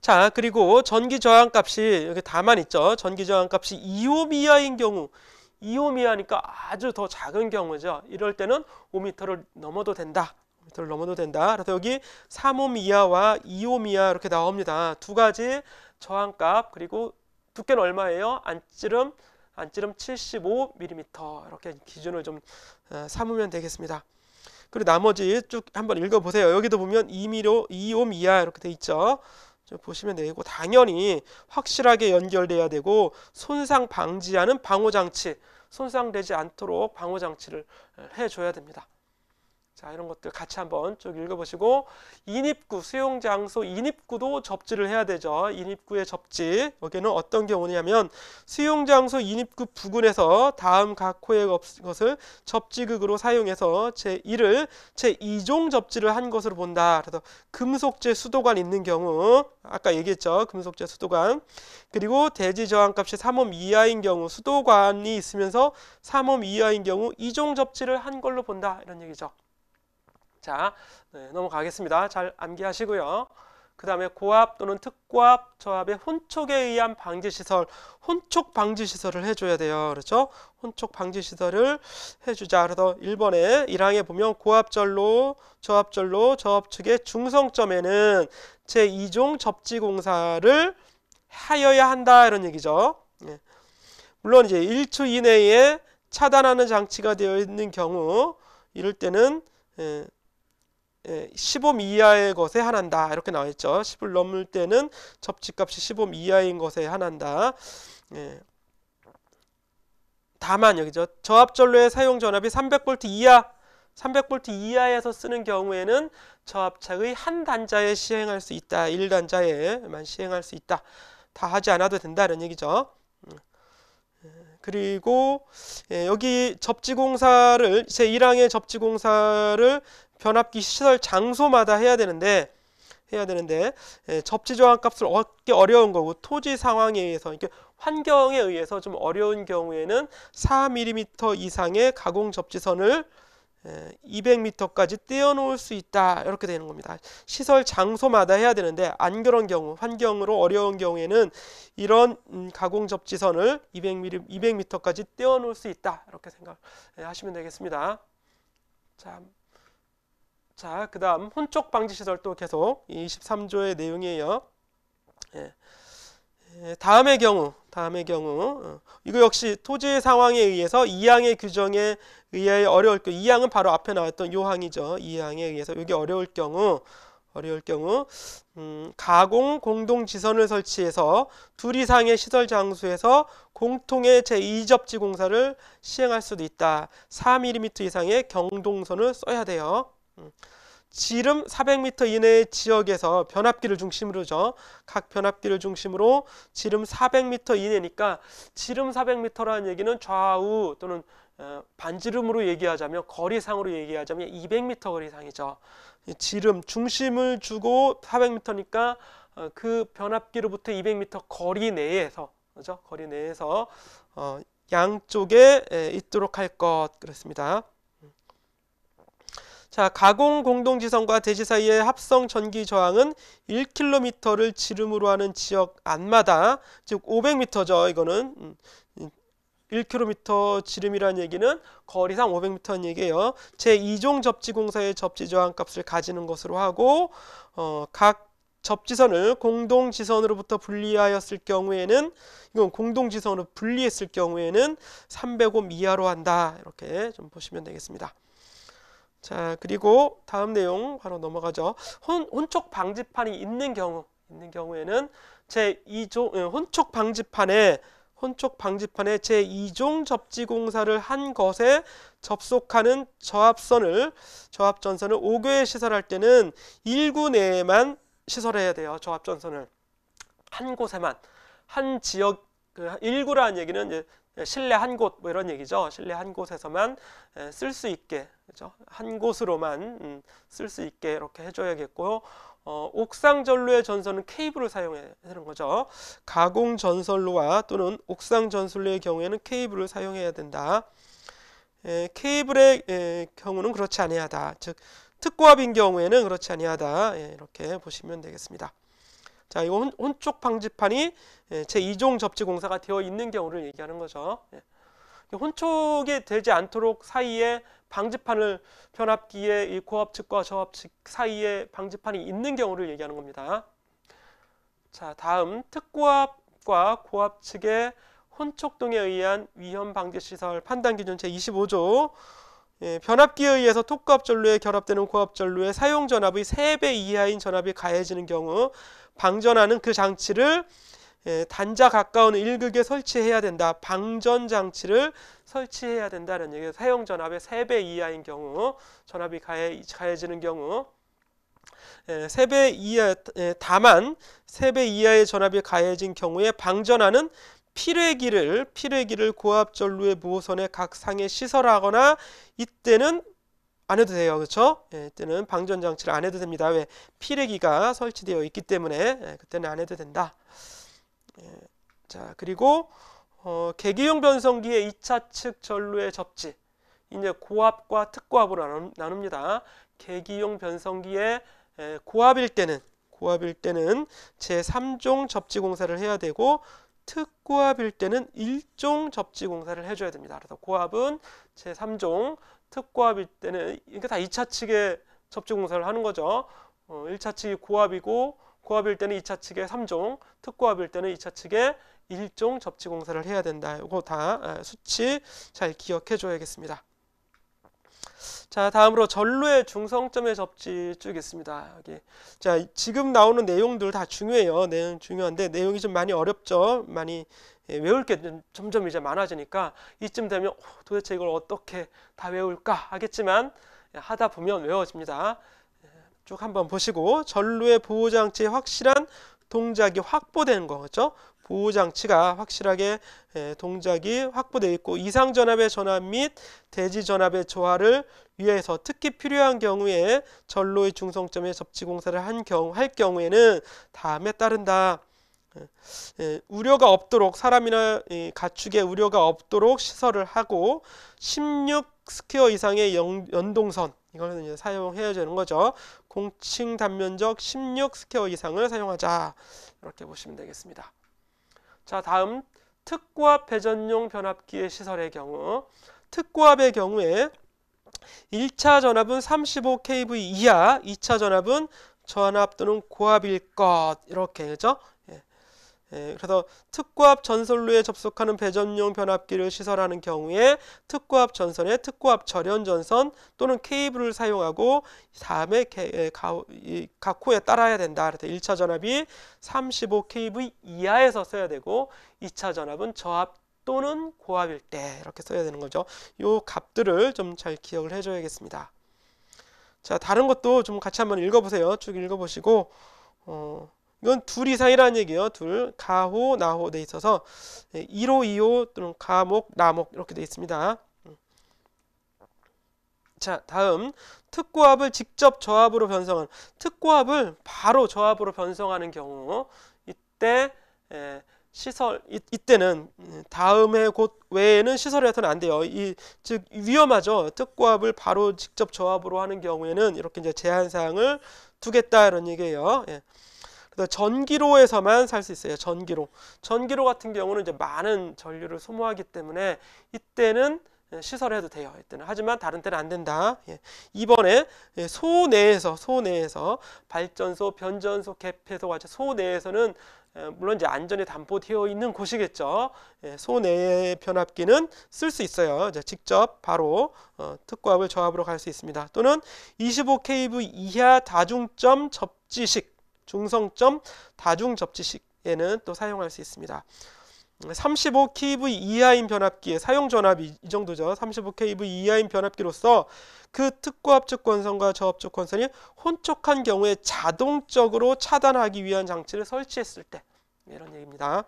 자 그리고 전기 저항값이 여기 다만 있죠. 전기 저항값이 2옴 이하인 경우 2옴 이하니까 아주 더 작은 경우죠. 이럴 때는 5m를 넘어도 된다. 5m를 넘어도 된다. 그래서 여기 3옴 이하와 2옴 이하 이렇게 나옵니다. 두 가지 저항값 그리고 두께는 얼마예요? 안찌름 안찌름 75mm 이렇게 기준을 좀 어, 삼으면 되겠습니다. 그리고 나머지 쭉 한번 읽어보세요. 여기도 보면 2미로 2옴 이하 이렇게 돼 있죠. 보시면 되고 당연히 확실하게 연결돼야 되고 손상 방지하는 방호장치 손상되지 않도록 방호장치를 어, 해줘야 됩니다. 자 이런 것들 같이 한번 쭉 읽어보시고 인입구 수용장소 인입구도 접지를 해야 되죠. 인입구의 접지 여기는 어떤 경우냐면 수용장소 인입구 부근에서 다음 각 호의 것을 접지극으로 사용해서 제1을 제2종 접지를 한 것으로 본다. 그래서 금속제 수도관 있는 경우 아까 얘기했죠. 금속제 수도관 그리고 대지 저항값이 3옴 이하인 경우 수도관이 있으면서 3옴 이하인 경우 2종 접지를 한 걸로 본다. 이런 얘기죠. 자, 네, 넘어가겠습니다. 잘 암기하시고요. 그 다음에 고압 또는 특고압 저압의 혼촉에 의한 방지시설, 혼촉 방지시설을 해줘야 돼요. 그렇죠? 혼촉 방지시설을 해주자. 그래서 1번에 1항에 보면 고압절로, 저압절로, 저압 측의 중성점에는 제2종 접지공사를 하여야 한다. 이런 얘기죠. 예. 물론 이제 1초 이내에 차단하는 장치가 되어 있는 경우 이럴 때는 예, 15옴 예, 음 이하의 것에 한한다 이렇게 나와있죠 10을 넘을 때는 접지값이 15옴 음 이하인 것에 한한다 예. 다만 여기죠 저압전로의 사용 전압이 300V 이하 300V 이하에서 쓰는 경우에는 저압착의 한 단자에 시행할 수 있다 1단자에만 시행할 수 있다 다 하지 않아도 된다는 얘기죠 음. 예, 그리고 예, 여기 접지공사를 제1항의 접지공사를 변압기 시설 장소마다 해야 되는데 해야 되는데 예, 접지 저항 값을 얻기 어려운 거고 토지 상황에 의해서 이렇게 환경에 의해서 좀 어려운 경우에는 4mm 이상의 가공 접지선을 200m까지 예, 떼어놓을 수 있다 이렇게 되는 겁니다. 시설 장소마다 해야 되는데 안 그런 경우 환경으로 어려운 경우에는 이런 음, 가공 접지선을 200m, 200m까지 떼어놓을 수 있다 이렇게 생각하시면 예, 되겠습니다. 자, 자, 그 다음 혼쪽 방지 시설 또 계속 23조의 내용이에요. 예, 예. 다음의 경우, 다음의 경우 어, 이거 역시 토지의 상황에 의해서 이항의 규정에 의해 어려울 경우 이항은 바로 앞에 나왔던 요항이죠. 이항에 의해서 이게 어려울 경우 어려울 경우 음, 가공 공동지선을 설치해서 둘 이상의 시설 장소에서 공통의 제2접지 공사를 시행할 수도 있다. 3mm 이상의 경동선을 써야 돼요. 음. 지름 400m 이내의 지역에서 변압기를 중심으로죠. 각 변압기를 중심으로 지름 400m 이내니까 지름 400m라는 얘기는 좌우 또는 어, 반지름으로 얘기하자면 거리상으로 얘기하자면 200m 거리상이죠. 지름 중심을 주고 400m니까 어, 그 변압기로부터 200m 거리 내에서 그죠? 거리 내에서 어, 양쪽에 있도록 할 것 그렇습니다. 자, 가공 공동지선과 대지 사이의 합성 전기 저항은 1km를 지름으로 하는 지역 안마다 즉 500m죠. 이거는 1km 음, 음, 지름이라는 얘기는 거리상 500m란 얘기예요. 제2종 접지공사의 접지 저항값을 가지는 것으로 하고 어, 각 접지선을 공동지선으로부터 분리하였을 경우에는 이건 공동지선으로 분리했을 경우에는 300옴 이하로 한다. 이렇게 좀 보시면 되겠습니다. 자, 그리고 다음 내용 바로 넘어가죠. 혼, 혼촉 방지판이 있는 경우, 있는 경우에는 제2종 예, 혼촉 방지판에 혼촉 방지판에 제2종 접지 공사를 한 것에 접속하는 저압선을 저압 전선을 5개 시설할 때는 1구 내에만 시설해야 돼요. 저압 전선을 한 곳에만 한 지역 그 1구라는 얘기는 이제 예, 실내 한 곳 뭐 이런 얘기죠. 실내 한 곳에서만 예, 쓸수 있게 그죠? 한 곳으로만 음, 쓸수 있게 이렇게 해줘야겠고요. 어, 옥상 전로의 전선은 케이블을 사용해야 되는 거죠. 가공 전선로와 또는 옥상 전선로의 경우에는 케이블을 사용해야 된다. 에, 예, 케이블의 에, 경우는 그렇지 아니하다. 즉 특고압인 경우에는 그렇지 아니하다. 예, 이렇게 보시면 되겠습니다. 자, 이거 혼, 쪽 방지판이 예, 제2종 접지공사가 되어 있는 경우를 얘기하는 거죠. 예. 혼촉이 되지 않도록 사이에 방지판을 변압기에 이 고압 측과 저압 측 사이에 방지판이 있는 경우를 얘기하는 겁니다. 자, 다음 특고압과 고압 측의 혼촉동에 의한 위험 방지 시설 판단 기준 제25조 예, 변압기에 의해서 톡합전류에 결합되는 고압전류의 사용 전압의 3배 이하인 전압이 가해지는 경우 방전하는 그 장치를 예, 단자 가까운 일극에 설치해야 된다. 방전 장치를 설치해야 된다는 얘기예요. 사용 전압의 3배 이하인 경우 전압이 가해, 가해지는 경우 예, 3배 이하 예, 다만 3배 이하의 전압이 가해진 경우에 방전하는 필뢰기를필뢰기를 고압전류의 무호선에 각 상에 시설하거나 이때는 안 해도 돼요. 그렇죠? 예, 이때는 방전 장치를 안 해도 됩니다. 왜? 필뢰기가 설치되어 있기 때문에 예, 그때는 안 해도 된다. 예, 자, 그리고 어, 계기용 변성기의 2차 측 전류의 접지. 이제 고압과 특고압으로 나눕, 니다 계기용 변성기의 예, 고압일 때는 고압일 때는 제3종 접지 공사를 해야 되고 특고압일 때는 일종 접지 공사를 해줘야 됩니다. 그래서 고압은 제3종, 특고압일 때는 그러니까 다 2차 측에 접지 공사를 하는 거죠. 어, 1차 측이 고압이고 고압일 때는 2차 측에 3종, 특고압일 때는 2차 측에 1종 접지 공사를 해야 된다. 이거 다 아, 수치 잘 기억해 줘야겠습니다. 자, 다음으로 전로의 중성점의 접지 쭉 있습니다. 여기. 자, 지금 나오는 내용들 다 중요해요. 내용 네, 중요한데 내용이 좀 많이 어렵죠. 많이 예, 외울 게 점점 이제 많아지니까 이쯤 되면 오, 어, 도대체 이걸 어떻게 다 외울까 하겠지만 예, 하다 보면 외워집니다. 예, 쭉 한번 보시고 전로의 보호 장치의 확실한 동작이 확보되는 거죠. 그렇죠? 보호 장치가 확실하게 예, 동작이 확보되어 있고 이상 전압의 전압 및 대지 전압의 조화를 위해서 특히 필요한 경우에 전로의 중성점에 접지 공사를 한 경우 할 경우에는 다음에 따른다. 예, 예 우려가 없도록 사람이나 예, 가축에 우려가 없도록 시설을 하고 16 스퀘어 이상의 연, 연동선 이거는 이제 사용해야 되는 거죠. 공칭 단면적 16 스퀘어 이상을 사용하자 이렇게 보시면 되겠습니다. 자 다음 특고압 배전용 변압기의 시설의 경우 특고압의 경우에 1차 전압은 35kV 이하 2차 전압은 저압 또는 고압일 것 이렇게 그죠? 예, 그래서 특구압 전선로에 접속하는 배전용 변압기를 시설하는 경우에 특구압 전선에 특구압 절연 전선 또는 케이블을 사용하고 다음에 예, 각호에 따라야 된다. 그래서 1차 전압이 35kV 이하에서 써야 되고 2차 전압은 저압 또는 고압일 때 이렇게 써야 되는 거죠. 이 값들을 좀 잘 기억을 해줘야겠습니다. 자 다른 것도 좀 같이 한번 읽어보세요. 쭉 읽어보시고 어, 이건 둘 이상이라는 얘기예요. 둘, 가호, 나호 돼 있어서 1호, 2호 또는 가목, 나목 이렇게 돼 있습니다. 자, 다음 특구합을 직접 저합으로 변성한 특구합을 바로 저합으로 변성하는 경우 이때 에, 예, 시설 이, 이때는 다음에 곧 외에는 시설에서는안 돼요. 이 즉 위험하죠. 특구합을 바로 직접 저합으로 하는 경우에는 이렇게 이제 제한 사항을 두겠다 이런 얘기예요. 예. 그래서 전기로에서만 살 수 있어요. 전기로. 전기로 같은 경우는 이제 많은 전류를 소모하기 때문에 이때는 예, 시설해도 돼요. 이때는 하지만 다른 때는 안 된다. 예. 이번에 예, 소내에서 소내에서 발전소, 변전소, 개폐소 같 소내에서는 예, 물론 이제 안전이 담보되어 있는 곳이겠죠. 소내 의 변압기는 쓸 수 있어요. 직접 바로 어, 특고압을 저압으로 갈 수 있습니다. 또는 25kV 이하 다중점 접지식 중성점 다중 접지식에는 또 사용할 수 있습니다. 35kV 이하인 변압기의 사용 전압이 이 정도죠. 35kV 이하인 변압기로서 그특구압축 권선과 저압축 권선이 혼촉한 경우에 자동적으로 차단하기 위한 장치를 설치했을 때 이런 얘기입니다.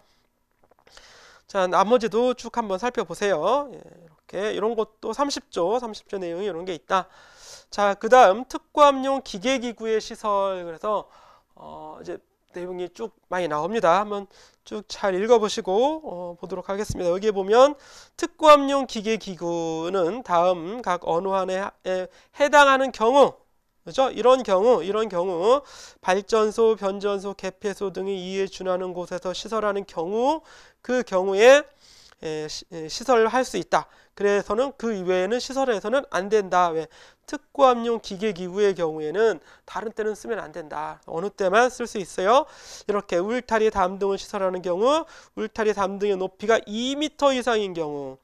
자, 나머지도 쭉 한번 살펴보세요. 예, 이렇게 이런 것도 30조, 30조 내용이 이런 게 있다. 자, 그다음 특구압용 기계 기구의 시설 그래서 어, 이제 내용이 쭉 많이 나옵니다. 한번 쭉 잘 읽어보시고 어, 보도록 하겠습니다. 여기에 보면 특구함용 기계기구는 다음 각 언어안에 해당하는 경우 그죠? 이런 경우, 이런 경우 발전소, 변전소, 개폐소 등이 이에 준하는 곳에서 시설하는 경우 그 경우에 시설할 수 있다. 그래서는 그 이외에는 시설에서는 안 된다. 왜? 특구함용 기계기구의 경우에는 다른 때는 쓰면 안 된다. 어느 때만 쓸 수 있어요. 이렇게 울타리 담등을 시설하는 경우 울타리 담등의 높이가 2m 이상인 경우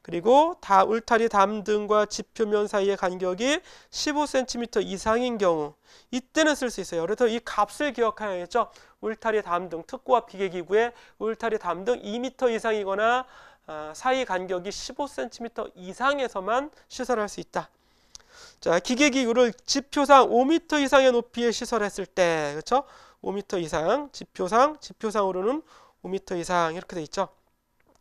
그리고 다 울타리 담등과 지표면 사이의 간격이 15cm 이상인 경우 이때는 쓸 수 있어요. 그래서 이 값을 기억해야겠죠. 울타리 담등 특구와 비계기구의 울타리 담등 2m 이상이거나 아, 사이 간격이 15cm 이상에서만 시설할 수 있다. 자, 기계기구를 지표상 5m 이상의 높이에 시설했을 때, 그렇죠? 5m 이상, 지표상, 지표상으로는 5m 이상 이렇게 돼 있죠.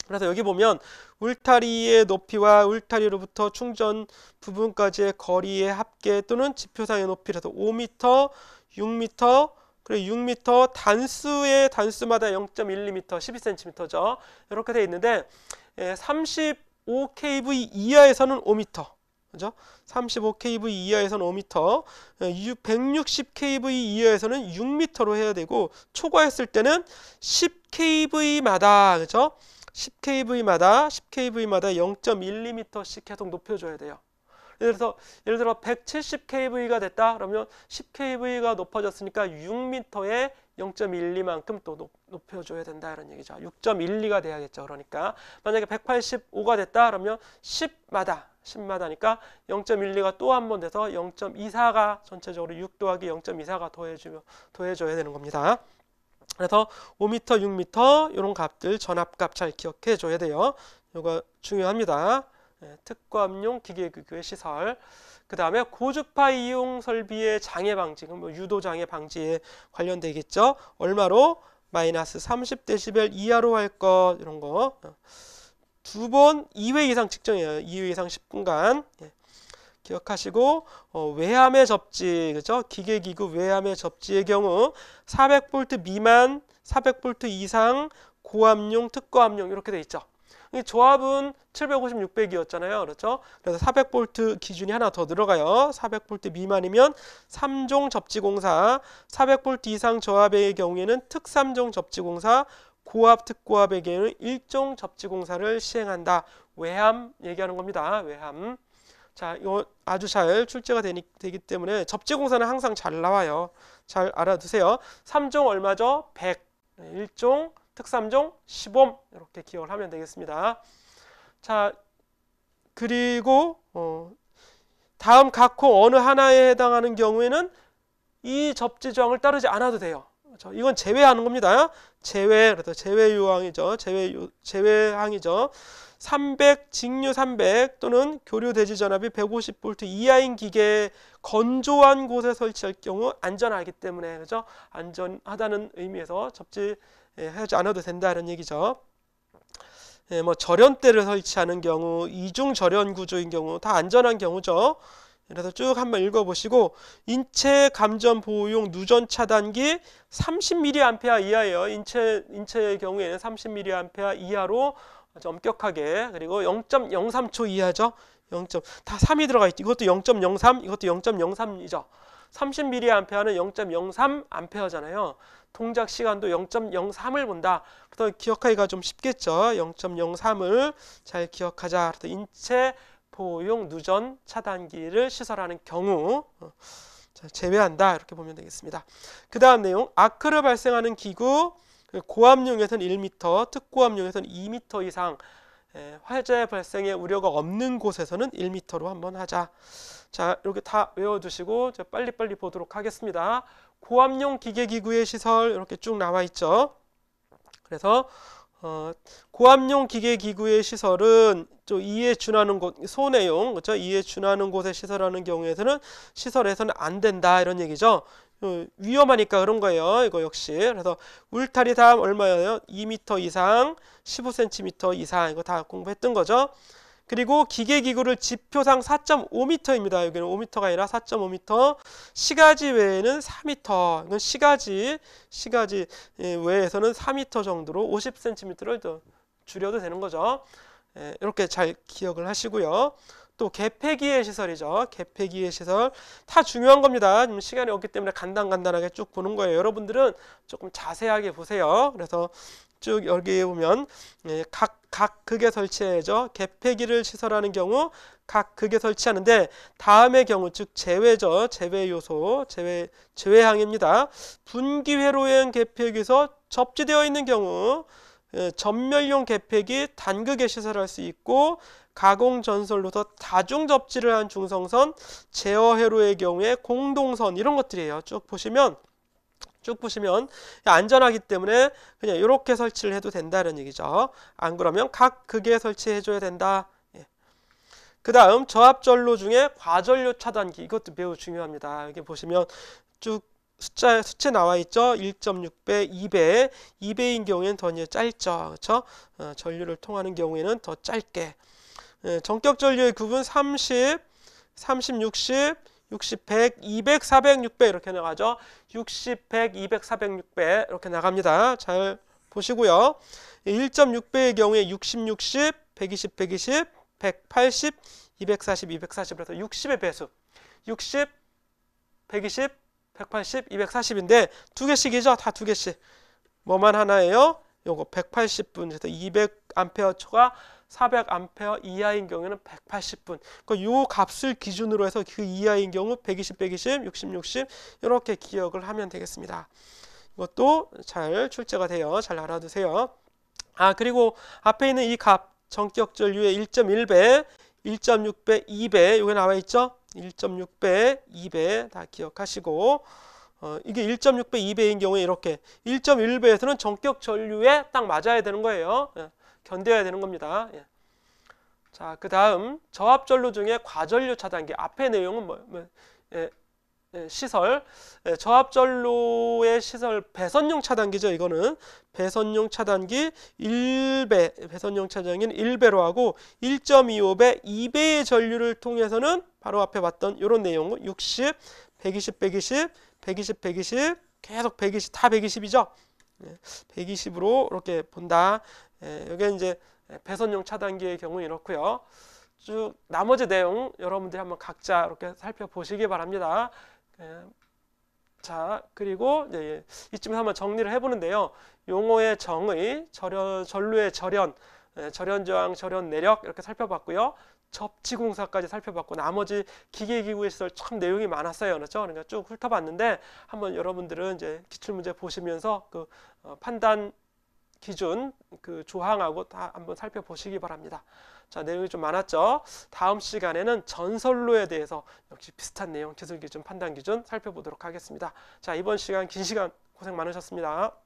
그래서 여기 보면 울타리의 높이와 울타리로부터 충전 부분까지의 거리의 합계 또는 지표상의 높이라서 5m, 6m, 그리고 6m 단수의 단수마다 0.1mm, 12cm죠. 이렇게 돼 있는데 35kV 예, 이하에서는 5m, 그죠? 35kV 이하에서는 5m, 160kV 예, 이하에서는 6m로 해야 되고 초과했을 때는 10kV마다 그죠? 10kV마다 10kV마다 0.1mm씩 계속 높여줘야 돼요. 예를 들어서 예를 들어 170kV가 됐다. 그러면 10kV가 높아졌으니까 6m에 0.12만큼 또 높, 여줘야 된다 이런 얘기죠. 6.12가 돼야겠죠. 그러니까 만약에 185가 됐다 그러면 10마다 10마다니까 0.12가 또 한 번 돼서 0.24가 전체적으로 6 더하기 0.24가 더해주면 더해줘야 되는 겁니다. 그래서 5m, 6m 이런 값들 전압값 잘 기억해 줘야 돼요. 이거 중요합니다. 예, 특감용 기계교의 시설, 그 다음에 고주파 이용 설비의 장애 방지, 뭐 유도 장애 방지에 관련되겠죠. 얼마로? 마이너스 30데시벨 이하로 할 것, 이런 거. 어. 두번 2회 이상 측정이에요. 2회 이상 10분간. 예. 기억하시고 어, 외암의 접지 그죠 기계기구 외암의 접지의 경우 4 0 0트 미만 4 0 0트 이상 고압용 특고압용 이렇게 돼 있죠 이 조합은 750, 600이었잖아요. 그렇죠? 그래서 400V 기준이 하나 더 들어가요. 400V 미만이면 3종 접지공사, 400V 이상 조합의 경우에는 특3종 접지공사, 고압 특고압의 경우는 1종 접지공사를 시행한다. 외함 얘기하는 겁니다. 외함. 자, 이거 아주 잘 출제가 되니, 되기 때문에 접지공사는 항상 잘 나와요. 잘 알아두세요. 3종 얼마죠? 100. 1종 특삼종 시범 음 이렇게 기억을 하면 되겠습니다. 자 그리고 어, 다음 각호 어느 하나에 해당하는 경우에는 이 접지 조항을 따르지 않아도 돼요. 그렇죠? 이건 제외하는 겁니다. 제외 그래서 제외 요항이죠. 제외 요, 제외 항이죠. 300 직류 300 또는 교류 대지 전압이 150V 이하인 기계 건조한 곳에 설치할 경우 안전하기 때문에 그죠? 안전하다는 의미에서 접지 예, 하지 않아도 된다는 얘기죠. 예, 뭐 절연대를 설치하는 경우, 이중 절연 구조인 경우 다 안전한 경우죠. 그래서 쭉 한번 읽어보시고 인체 감전 보호용 누전 차단기 30mA 이하예요. 인체 인체의 경우에는 30mA 이하로 엄격하게 그리고 0.03초 이하죠. 0. 다 3이 들어가 있죠. 이것도 0.03, 이것도 0.03이죠. 30mA는 0.03A잖아요. 동작 시간도 0.03을 본다. 그래서 기억하기가 좀 쉽겠죠. 0.03을 잘 기억하자. 그래서 인체 보호용 누전 차단기를 시설하는 경우 어, 제외한다. 이렇게 보면 되겠습니다. 그 다음 내용 아크를 발생하는 기구 그 고압용에서는 1m, 특고압용에서는 2m 이상 예, 화재 발생에 우려가 없는 곳에서는 1m로 한번 하자. 자, 이렇게 다 외워두시고 제 빨리빨리 보도록 하겠습니다. 고압용 기계기구의 시설 이렇게 쭉 나와 있죠. 그래서 어, 고압용 기계기구의 시설은 또 이에 준하는 곳, 손해용, 그렇죠? 이에 준하는 곳의 시설하는 경우에서는 시설에서는 안 된다 이런 얘기죠. 어, 위험하니까 그런 거예요. 이거 역시. 그래서 울타리 삼 얼마예요? 2m 이상, 15cm 이상 이거 다 공부했던 거죠. 그리고 기계기구를 지표상 4.5m입니다. 여기는 5m가 아니라 4.5m. 시가지 외에는 4m. 이건 시가지, 시가지 예, 외에서는 4m 정도로 50cm를 더 줄여도 되는 거죠. 예, 이렇게 잘 기억을 하시고요. 또 개폐기의 시설이죠. 개폐기의 시설. 다 중요한 겁니다. 지금 시간이 없기 때문에 간단간단하게 쭉 보는 거예요. 여러분들은 조금 자세하게 보세요. 그래서 쭉 여기에 보면 예, 각, 각 극에 설치해져 개폐기를 시설하는 경우 각 극에 설치하는데 다음의 경우 즉 제외죠. 제외 요소, 제외 제외항입니다. 분기회로형 개폐기에서 접지되어 있는 경우 예, 전멸용 개폐기 단극에 시설할 수 있고 가공 전설로서 다중 접지를 한 중성선 제어회로의 경우에 공동선 이런 것들이에요. 쭉 보시면 쭉 보시면 안전하기 때문에 그냥 이렇게 설치를 해도 된다는 얘기죠. 안 그러면 각 극에 설치해줘야 된다. 예. 그 다음 저압전로 중에 과전류 차단기 이것도 매우 중요합니다. 여기 보시면 쭉 숫자 수치 나와 있죠. 1.6배, 2배, 2배인 경우에는 더 짧죠. 그렇죠? 어, 전류를 통하는 경우에는 더 짧게. 예, 전격 전류의 구분 30, 30, 60, 60, 100, 200, 400, 600 이렇게 나가죠. 60, 100, 200, 400, 600 이렇게 나갑니다. 잘 보시고요. 1.6배의 경우에 60, 60, 120, 120, 180, 240, 240 그래서 60의 배수. 60, 120, 180, 240인데 두 개씩이죠. 다 두 개씩. 뭐만 하나예요? 요거 180분 그래서 200 암페어초가 400A 이하인 경우에는 180분. 그이 러니까 값을 기준으로 해서 그 이하인 경우 120, 120, 60, 60 이렇게 기억을 하면 되겠습니다. 이것도 잘 출제가 돼요. 잘 알아두세요. 아 그리고 앞에 있는 이값정격 전류의 1.1배, 1.6배, 2배 여기 나와 있죠? 1.6배, 2배 다 기억하시고 어, 이게 1.6배, 2배인 경우에 이렇게 1.1배에서는 정격 전류에 딱 맞아야 되는 거예요. 예. 견뎌야 되는 겁니다. 예. 자, 그 다음 저압전류 중에 과전류 차단기 앞에 내용은 뭐, 뭐 예, 예, 시설 예, 저압전로의 시설 배선용 차단기죠. 이거는 배선용 차단기 1배 배선용 차단기는 1배로 하고 1.25배 2배의 전류를 통해서는 바로 앞에 봤던 이런 내용은 60, 120, 120, 120, 120 계속 120다 120이죠. 120으로 이렇게 본다. 예, 이게 이제 배선용 차단기의 경우 이렇고요. 쭉 나머지 내용 여러분들이 한번 각자 이렇게 살펴보시기 바랍니다. 예, 자 그리고 이쯤에서 한번 정리를 해보는데요. 용어의 정의, 절연, 전류의 절연, 예, 절연 저항, 절연 내력 이렇게 살펴봤고요. 접지공사까지 살펴봤고 나머지 기계기구에 시설 참 내용이 많았어요. 그렇죠? 그러니까 쭉 훑어봤는데 한번 여러분들은 이제 기출문제 보시면서 그 어, 판단 기준 그 조항하고 다 한번 살펴보시기 바랍니다. 자 내용이 좀 많았죠. 다음 시간에는 전설로에 대해서 역시 비슷한 내용 기술 기준 판단 기준 살펴보도록 하겠습니다. 자 이번 시간 긴 시간 고생 많으셨습니다.